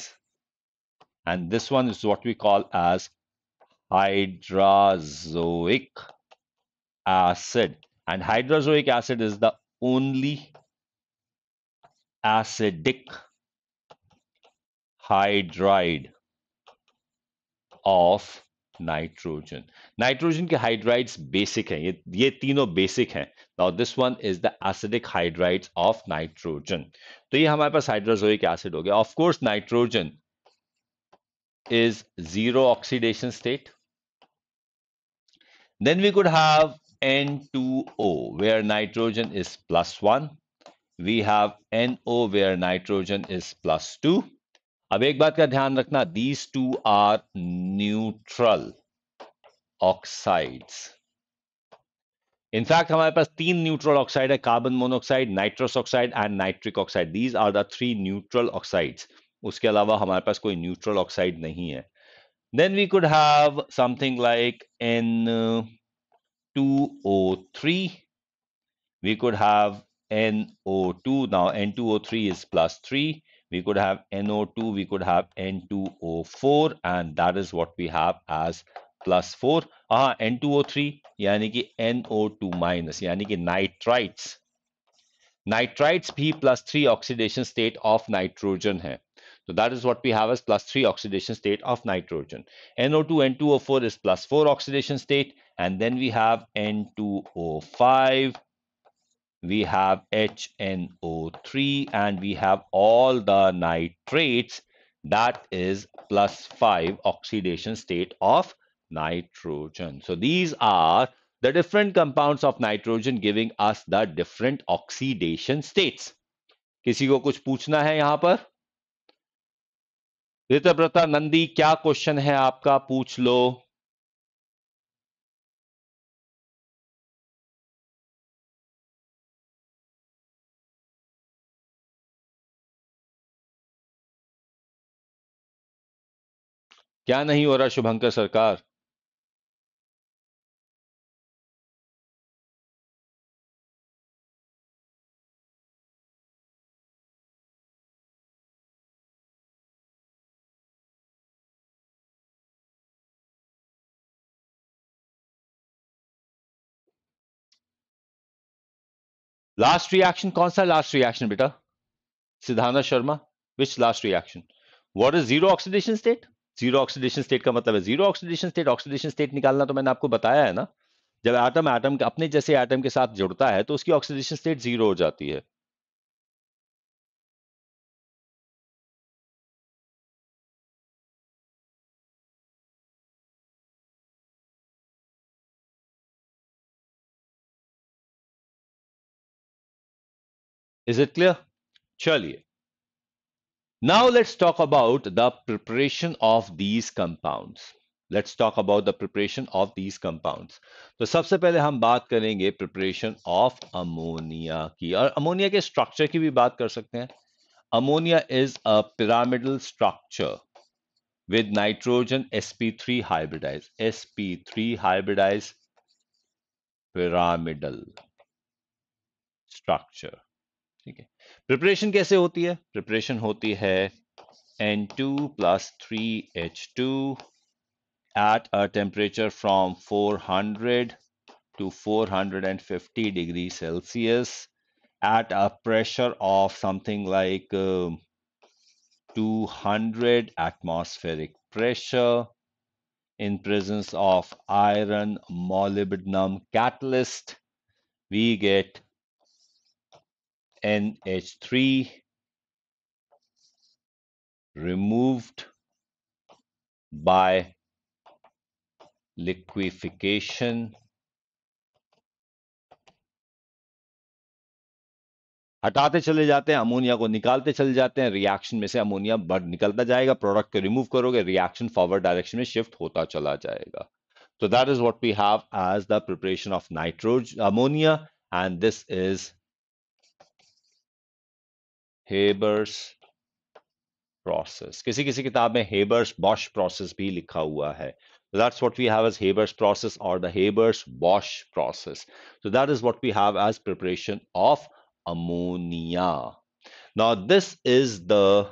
and this one is what we call as hydrazoic acid and hydrazoic acid is the only acidic hydride of nitrogen nitrogen के hydrides basic हैं ये ये तीनों basic हैं now this one is the acidic hydrides of nitrogen तो ये हमारे पास हाइड्रोजोइक एसिड हो गया of course nitrogen is zero oxidation state then we could have N two O where nitrogen is plus one we have N O where nitrogen is plus two अब एक बात का ध्यान रखना these two are neutral oxides in fact हमारे पास तीन neutral oxide है carbon monoxide nitrous oxide and nitric oxide these are the three neutral oxides उसके अलावा हमारे पास कोई न्यूट्रल ऑक्साइड नहीं है then we could have like N two O three we could have N O two now N two O three is plus three we could have NO2, we could have N2O4, and that is what we have as plus 4. Ah, uh-huh, N2O3, yani ki NO2 minus, yani ki nitrites. Nitrites P plus 3 oxidation state of nitrogen. Hai. So that is what we have as plus 3 oxidation state of nitrogen. NO2, N2O4 is plus 4 oxidation state. And then we have N2O5 we have HNO3 and we have all the nitrates that is plus 5 oxidation state of nitrogen. So these are the different compounds of nitrogen giving us the different oxidation states. किसी को कुछ पूछना है यहां पर ऋतव्रता नंदी क्या question है आपका पूछ लो क्या नहीं हो रहा शुभंकर सरकार लास्ट रिएक्शन कौन सा लास्ट रिएक्शन बेटा Siddhana Sharma which last reaction what is zero oxidation state zero oxidation state का मतलब है zero oxidation state oxidation state निकालना तो मैंने आपको बताया है ना जब एटम एटम अपने जैसे एटम के साथ जुड़ता है तो उसकी ऑक्सीडेशन स्टेट जीरो हो जाती है इज इट क्लियर चलिए Now let's talk about the preparation of these compounds. Let's talk about the preparation of these compounds. So, first we will talk about the preparation of ammonia. And we can talk about structure of ammonia. Ammonia is a pyramidal structure with nitrogen sp3 hybridized sp3 hybridized pyramidal structure preparation कैसे होती है preparation होती है N two plus three H two at a temperature from four hundred to 450 degrees Celsius at a pressure of something like uh, 200 atmospheric pressure in presence of iron molybdenum catalyst we get NH3 removed by liquefaction हटाते चले जाते हैं ammonia को निकालते चले जाते हैं reaction में से अमोनिया बढ़ निकलता जाएगा प्रोडक्ट को रिमूव करोगे रिएक्शन फॉरवर्ड डायरेक्शन में शिफ्ट होता चला जाएगा तो that is what we have as the preparation of nitrogen ammonia and this is Haber's process किसी किसी किताब में हेबर्स बॉश प्रोसेस भी लिखा हुआ है So that's what we have as Haber's process or the Haber's Bosch process. So that is what we have as preparation of ammonia. Now this is the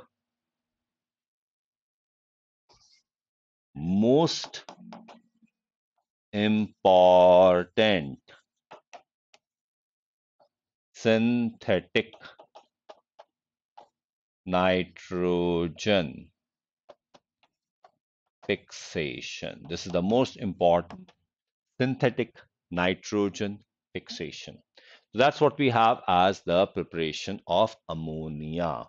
most important synthetic nitrogen fixation. This is the most important synthetic nitrogen fixation. So that's what we have as the preparation of ammonia.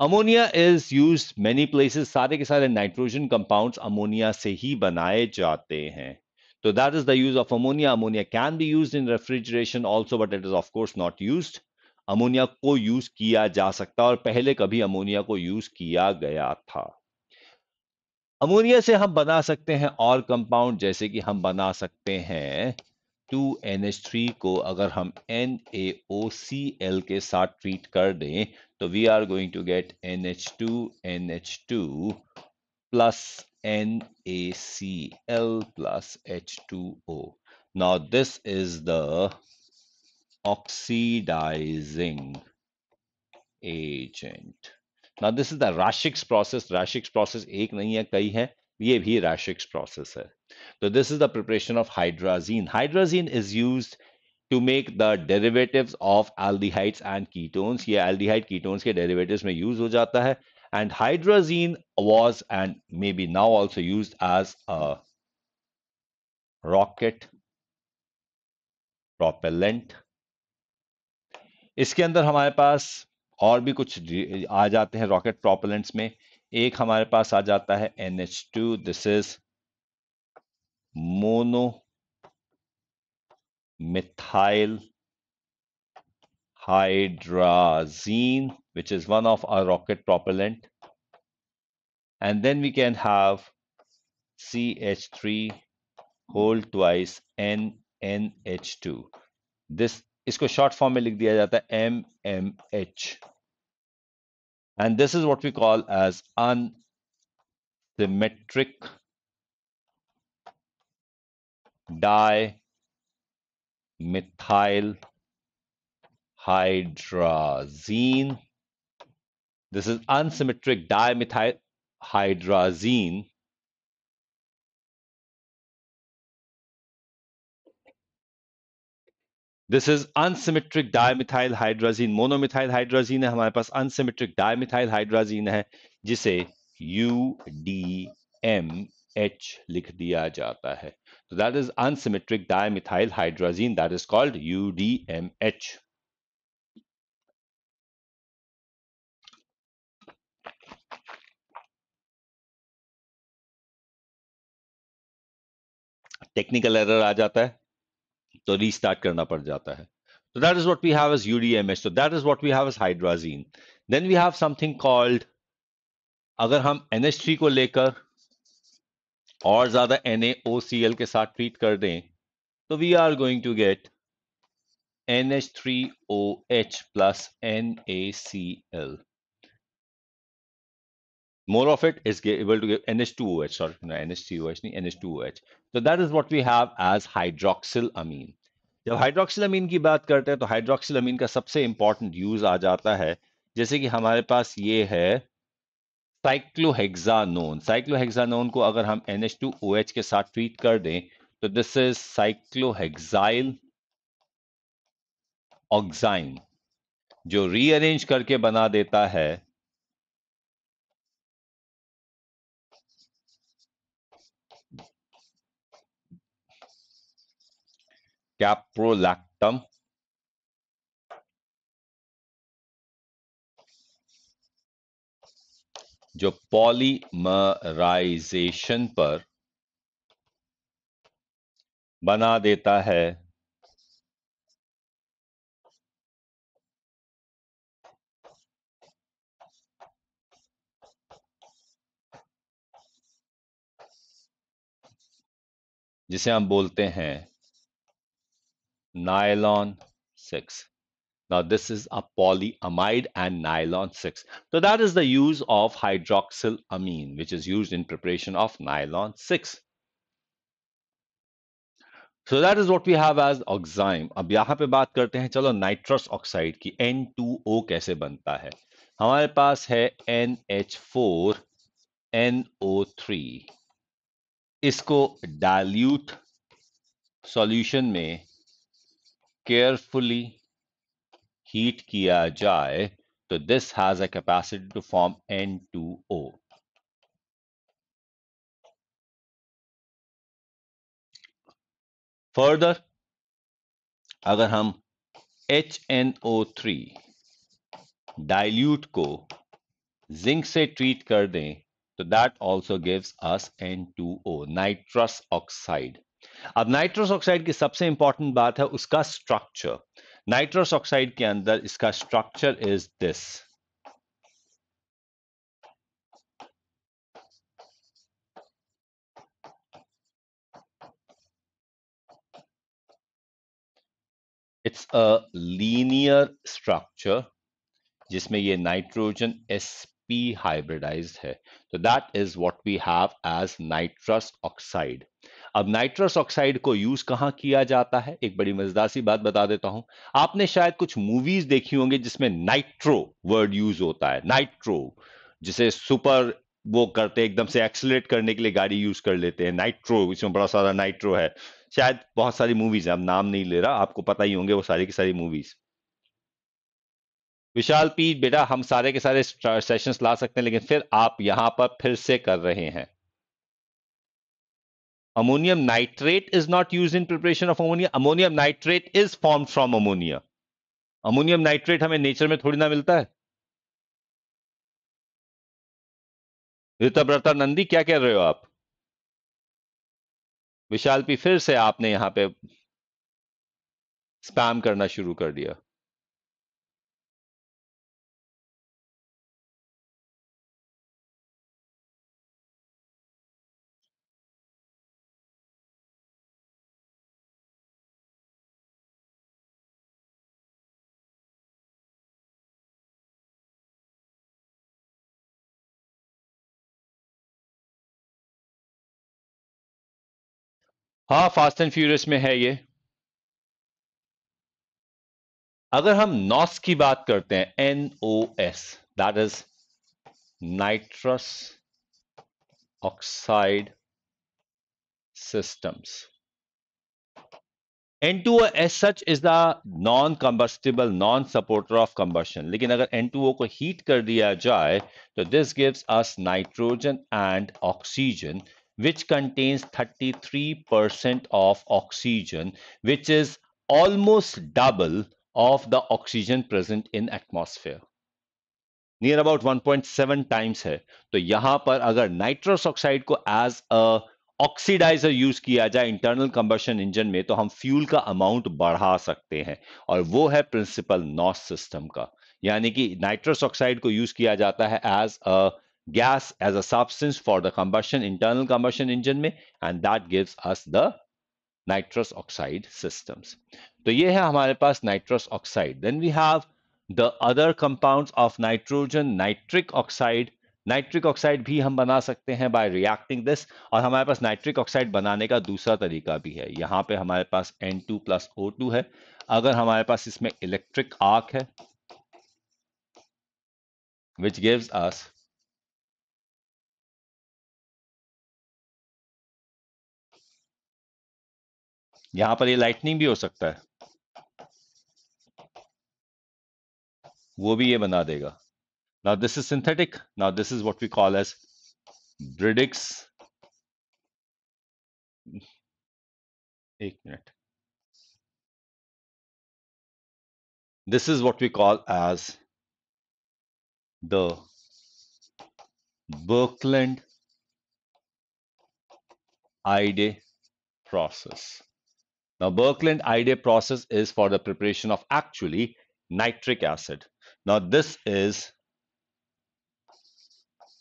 Ammonia is used many places. Sare ke sare nitrogen compounds ammonia se hi banaye jate hain. So that is the use of ammonia. Ammonia can be used in refrigeration also, but it is of course not used ammonia को use किया जा सकता और पहले कभी ammonia को use किया गया था अमोनिया से हम बना सकते हैं और कंपाउंड जैसे कि हम बना सकते हैं 2NH3 को अगर हम NaOCl के साथ ट्रीट कर दें तो we are going to get C L plus NaCl two H2O. Now this is the oxidizing agent. Now this is the Rashik's process. Rashik's process एक नहीं है कई है ये भी Rashik's process है. So this is the preparation of hydrazine. Hydrazine is used to make the derivatives of aldehydes and ketones. ये aldehyde ketones के derivatives में use हो जाता And hydrazine was and maybe now also used as a rocket propellant इसके अंदर हमारे पास और भी कुछ आ जाते हैं रॉकेट प्रोपेलेंट्स में एक हमारे पास आ जाता है two this is mono methyl hydrazine which is one of our rocket propellant and then we can have C H three whole twice N N H two this इसको शॉर्ट फॉर्म में लिख दिया जाता है M M H and this is what we call as methyl hydrazine. This is unsymmetric dimethyl hydrazine this is unsymmetric dimethyl hydrazine monomethyl hydrazine है हमारे पास unsymmetric dimethyl hydrazine है जिसे यू डी एम एच लिख दिया जाता है तो that is unsymmetric dimethyl hydrazine that is called U D M H technical error आ जाता है तो रीस्टार्ट करना पड़ जाता है So that is what we have as UDMH. So that is what we have as hydrazine. Then we have something called अगर हम NH3 को लेकर और ज्यादा NaOCl के साथ ट्रीट कर दें तो we are going to get NH3OH plus NaCl. More of it is able to give NH2OH, sorry, no, NH3OH, NH2OH. So that is what we have as hydroxyl amine. जब हाइड्रोक्सिलामीन की बात करते हैं तो हाइड्रोक्सिलामीन का सबसे इंपॉर्टेंट यूज आ जाता है जैसे कि हमारे पास ये है साइक्लोहेक्सानोन साइक्लोहेक्सानोन को अगर हम एन एच के साथ ट्रीट कर दें तो दिस इज साइक्लोहेक्साइल ऑक्साइन जो रीअरेंज करके बना देता है caprolactam जो पॉलीमराइजेशन पर बना देता है जिसे हम बोलते हैं nylon 6. Now this is a polyamide and nylon 6. So that is the use of hydroxyl amine, which is used in preparation of nylon 6. So that is what we have as oxime अब यहाँ पे बात करते हैं चलो nitrous oxide की N2O कैसे बनता है हमारे पास है NH4 NO3 इसको डाल्यूट सॉल्यूशन में carefully heat किया जाए तो this has a capacity to form N2O. Further अगर हम HNO3 डाइल्यूट को जिंक से ट्रीट कर दें तो that also gives us N two O nitrous oxide अब नाइट्रोस ऑक्साइड की सबसे इंपॉर्टेंट बात है उसका स्ट्रक्चर नाइट्रोस ऑक्साइड के अंदर इसका structure is this it's a linear structure जिसमें ये नाइट्रोजन पी हाइब्रिडाइज्ड है तो that is what we have as nitrous oxide अब नाइट्रस ऑक्साइड को यूज कहां किया जाता है एक बड़ी मजेदार सी बात बता देता हूं आपने शायद कुछ मूवीज देखी होंगी जिसमें नाइट्रो वर्ड यूज होता है नाइट्रो जिसे सुपर वो करते एकदम से एक्सलेट करने के लिए गाड़ी यूज कर लेते हैं नाइट्रो इसमें बड़ा सारा नाइट्रो है शायद बहुत सारी मूवीज अब नाम नहीं ले रहा आपको पता ही होंगे वो सारी की सारी मूवीज विशाल पी बेटा हम सारे के सारे सेशंस ला सकते हैं लेकिन फिर आप यहां पर फिर से कर रहे हैं Ammonium nitrate is not used in preparation of ammonia. Ammonium nitrate is formed from ammonia. Ammonium nitrate हमें नेचर में थोड़ी ना मिलता है Ritavrata nandi kya keh rahe ho aap Vishal P फिर से आपने यहां पे स्पैम करना शुरू कर दिया हाँ फास्ट एंड फ्यूरियस में है ये अगर हम नॉस की बात करते हैं N O S that is nitrous oxide systems N two O S such is the non combustible non supporter of combustion लेकिन अगर एन टू ओ को हीट कर दिया जाए तो this gives us nitrogen and oxygen which contains 33% of oxygen, which is almost double of the oxygen present in atmosphere. near about 1.7 times है तो यहां पर अगर nitrous oxide को as a ऑक्सीडाइजर यूज किया जाए इंटरनल कंबर्शन इंजन में तो हम फ्यूल का अमाउंट बढ़ा सकते हैं और वो है प्रिंसिपल नॉस सिस्टम का यानी कि नाइट्रस ऑक्साइड को यूज किया जाता है as a gas as a substance for the combustion internal combustion engine mein and that gives us the nitrous oxide systems. to ye hai hamare paas nitrous oxide. Then we have the other compounds of nitrogen, nitric oxide. Nitric oxide भी हम बना सकते हैं bye reacting this और हमारे पास nitric oxide बनाने का दूसरा तरीका भी है यहाँ पे हमारे पास N2 टू प्लस ओ है अगर हमारे पास इसमें इलेक्ट्रिक आर्क है विच गिव्स अस यहां पर ये लाइटनिंग भी हो सकता है वो भी ये बना देगा now this is synthetic now this is what we call as bridix एक minute this is what we call as the Birkeland IDE process now, Birkeland IDA process is for the preparation of actually nitric acid. Now, this is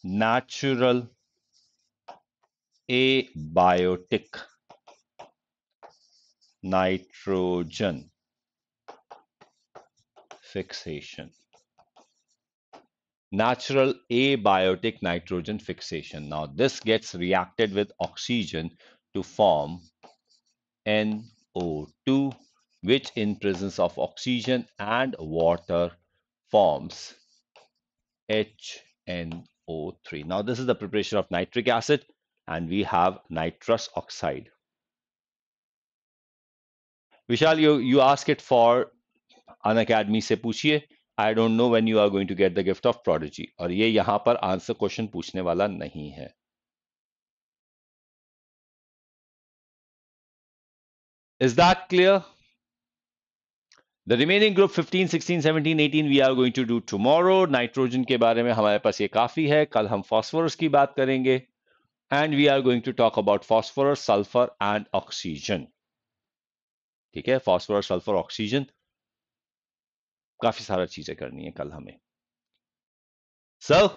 natural abiotic nitrogen fixation natural abiotic nitrogen fixation now this gets reacted with oxygen to form N O2 which in presence of oxygen and water forms HNO3. Now this is the preparation of nitric acid and we have nitrous oxide. Vishal, you, you ask it for an academy se puchiye. I don't know when you are going to get the gift of prodigy. Or ye yaha par answer question puchne wala nahi hai. Is that clear? The remaining group 15, 16, 17, 18 we are going to do tomorrow nitrogen के बारे में हमारे पास ये काफी है कल हम phosphorus की बात करेंगे and we are going to talk about phosphorus sulphur and oxygen ठीक है फॉस्फोरस सल्फर ऑक्सीजन काफी सारा चीजें करनी है कल हमें sir so,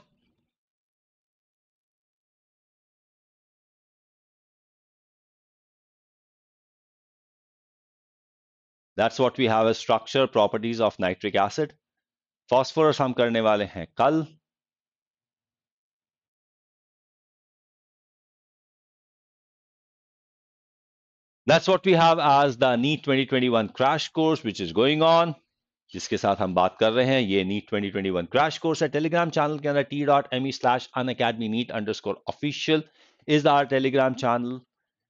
that's what we have structure properties of nitric acid phosphorus हम करने वाले हैं कल That's what we have as the NEET 2021 crash course which is going on. जिसके साथ हम बात कर रहे हैं ये नीट 2021 क्रैश कोर्स है टेलीग्राम चैनल के अंदर T dot M E slash Unacademy NEET underscore official is our Telegram channel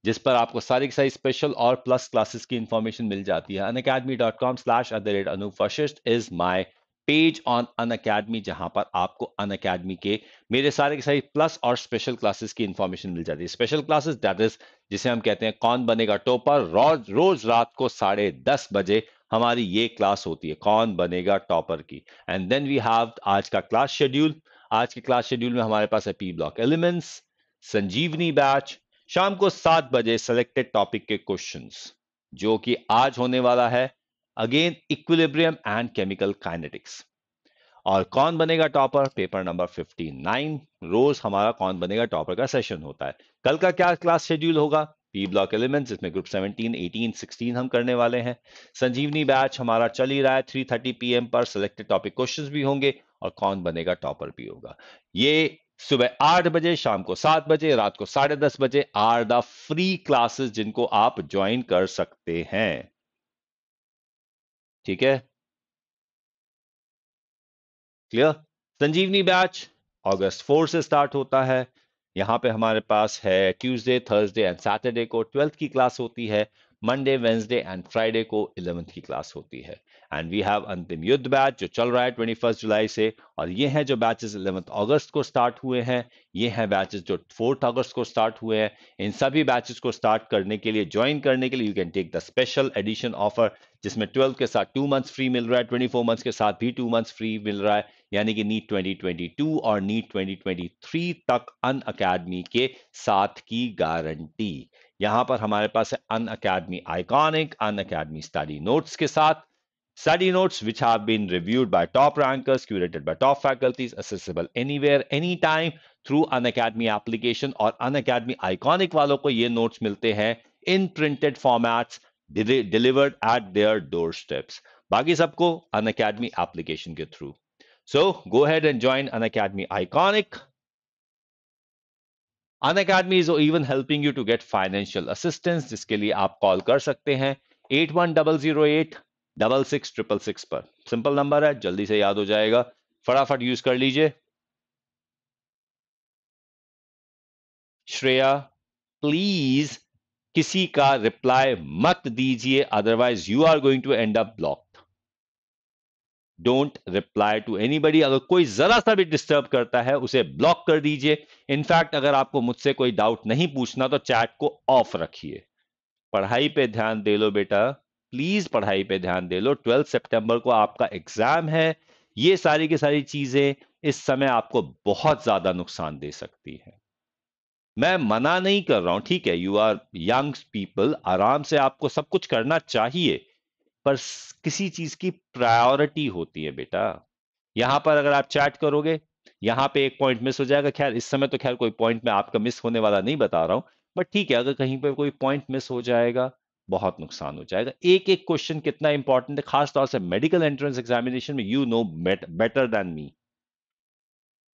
जिस पर आपको सारी की सारी स्पेशल और प्लस क्लासेस की इंफॉर्मेशन मिल जाती है un dot com slash at the rate Anoop Vashisht is my page on Unacademy जहां पर आपको अन अकेडमी के मेरे सारे के सारे प्लस और स्पेशल क्लासेस की इंफॉर्मेशन मिल जाती है स्पेशल क्लासेस दैट इज जिसे हम कहते हैं कौन बनेगा टॉपर रोज रोज रात को साढ़े दस बजे हमारी ये क्लास होती है कौन बनेगा टॉपर की एंड देन वी हैव आज का क्लास शेड्यूल आज के क्लास शेड्यूल में हमारे पास है P block elements Sanjeevani batch शाम को सात बजे सेलेक्टेड टॉपिक के क्वेश्चंस जो कि आज होने वाला है again equilibrium and chemical kinetics और कौन बनेगा टॉपर पेपर नंबर 59 रोज हमारा कौन बनेगा टॉपर का सेशन होता है कल का क्या क्लास शेड्यूल होगा पी ब्लॉक एलिमेंट्स इसमें ग्रुप 17, 18, 16 हम करने वाले हैं संजीवनी बैच हमारा चल ही रहा है 3:30 थर्टी पर सिलेक्टेड टॉपिक क्वेश्चंस भी होंगे और कौन बनेगा टॉपर भी होगा ये सुबह आठ बजे शाम को सात बजे रात को साढ़े दस बजे आर द फ्री क्लासेस जिनको आप ज्वाइन कर सकते हैं ठीक है क्लियर संजीवनी बैच अगस्त फोर से स्टार्ट होता है यहां पे हमारे पास है ट्यूसडे थर्सडे एंड सैटरडे को ट्वेल्थ की क्लास होती है मंडे वेंसडे एंड फ्राइडे को इलेवेंथ की क्लास होती है एंड वी हैव अंतिम युद्ध बैच जो चल रहा है ट्वेंटी फर्स्ट जुलाई से और ये हैं जो बैचेस इलेवंथ अगस्त को स्टार्ट हुए हैं ये हैं बैचेस जो फोर्थ अगस्त को स्टार्ट हुए हैं इन सभी बैचेस को स्टार्ट करने के लिए ज्वाइन करने के लिए you can take the special edition offer जिसमें ट्वेल्थ के साथ टू मंथ्स फ्री मिल रहा है ट्वेंटी फोर मंथ्स के साथ भी टू मंथ्स फ्री मिल रहा है यानी कि नीट 2022 और नीट 2023 तक अन अकेडमी के साथ की गारंटी यहां पर हमारे पास है Unacademy iconic Unacademy study notes के साथ Study notes, which have been reviewed by top rankers, curated by top faculties, accessible anywhere, anytime through an academy application or an academy iconic walon ko ye notes milte hain in printed formats delivered at their doorsteps. बाकी सबको an academy application ke through. So go ahead and join an academy iconic. An academy is even helping you to get financial assistance. jiske liye aap call kar sakte hain 81008 double six triple six पर simple number है जल्दी से याद हो जाएगा फटाफट use कर लीजिए श्रेया प्लीज किसी का रिप्लाई मत दीजिए otherwise you are going to end up blocked don't reply to anybody अगर कोई जरा सा भी डिस्टर्ब करता है उसे ब्लॉक कर दीजिए इनफैक्ट अगर आपको मुझसे कोई डाउट नहीं पूछना तो चैट को ऑफ रखिए पढ़ाई पे ध्यान दे लो बेटा प्लीज पढ़ाई पे ध्यान दे लो ट्वेल्थ सितंबर को आपका एग्जाम है ये सारी की सारी चीजें इस समय आपको बहुत ज्यादा नुकसान दे सकती है मैं मना नहीं कर रहा हूं ठीक है यू आर यंग पीपल आराम से आपको सब कुछ करना चाहिए पर किसी चीज की प्रायोरिटी होती है बेटा यहां पर अगर आप चैट करोगे यहां पे एक पॉइंट मिस हो जाएगा खैर इस समय तो खैर कोई पॉइंट में आपका मिस होने वाला नहीं बता रहा हूं बट ठीक है अगर कहीं पर कोई पॉइंट मिस हो जाएगा बहुत नुकसान हो जाएगा एक एक क्वेश्चन कितना इंपॉर्टेंट है खासतौर से मेडिकल एंट्रेंस एग्जामिनेशन में you know better than me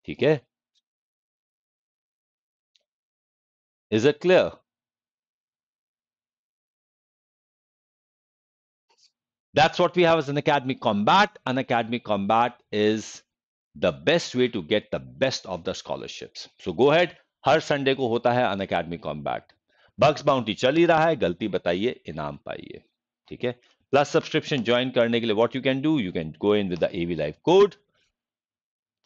ठीक है is it clear That's what we have as an academic combat. An academic combat is the best way to get the best of the scholarships. So go ahead. हर Sunday को होता है Unacademy combat bugs bounty चल ही रहा है गलती बताइए इनाम पाइए ठीक है प्लस सब्सक्रिप्शन ज्वाइन करने के लिए what you can do you can go in with the AV live code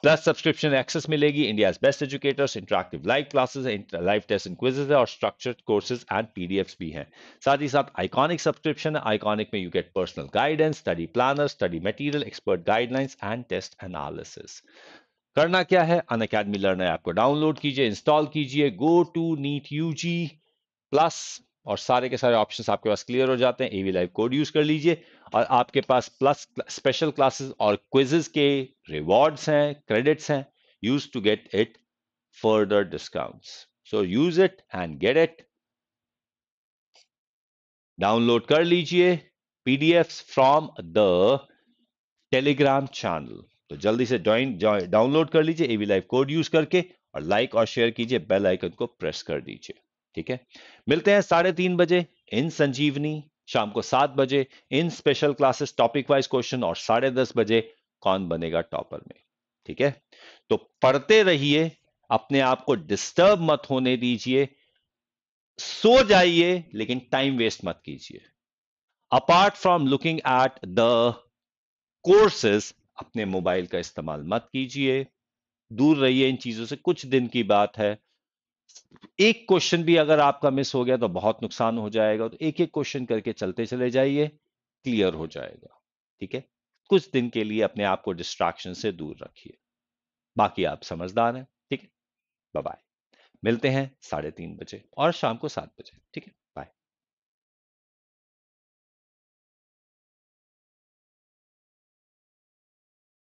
plus subscription access मिलेगी India best educators interactive live classes live test and quizzes है और स्ट्रक्चर्ड कोर्सेज एंड पीडीएफ भी हैं साथ ही साथ आइकॉनिक सब्सक्रिप्शन आइकॉनिक में you get personal guidance study planner study material expert guidelines and test analysis करना क्या है अन अकेडमी लर्नर ऐप को डाउनलोड कीजिए इंस्टॉल कीजिए go to NEET U G plus और सारे के सारे ऑप्शंस आपके पास क्लियर हो जाते हैं एवी लाइव कोड यूज कर लीजिए और आपके पास प्लस स्पेशल क्लासेस और क्विजेस के रिवॉर्ड्स हैं क्रेडिट्स हैं use to get it further discounts so use it and get it download कर लीजिए PDFs from the Telegram channel तो जल्दी से ज्वाइन डाउनलोड कर लीजिए एवी लाइव कोड यूज करके और लाइक और शेयर कीजिए बेल आइकन को प्रेस कर दीजिए ठीक है मिलते हैं साढ़े तीन बजे इन संजीवनी शाम को सात बजे इन special classes topic wise question और साढ़े दस बजे कौन बनेगा टॉपर में ठीक है तो पढ़ते रहिए अपने आप को डिस्टर्ब मत होने दीजिए सो जाइए लेकिन टाइम वेस्ट मत कीजिए apart from looking at the courses अपने मोबाइल का इस्तेमाल मत कीजिए दूर रहिए इन चीजों से कुछ दिन की बात है एक क्वेश्चन भी अगर आपका मिस हो गया तो बहुत नुकसान हो जाएगा तो एक एक क्वेश्चन करके चलते चले जाइए क्लियर हो जाएगा ठीक है कुछ दिन के लिए अपने आप को डिस्ट्रैक्शन से दूर रखिए बाकी आप समझदार हैं ठीक है बाय मिलते हैं साढ़े तीन बजे और शाम को सात बजे ठीक है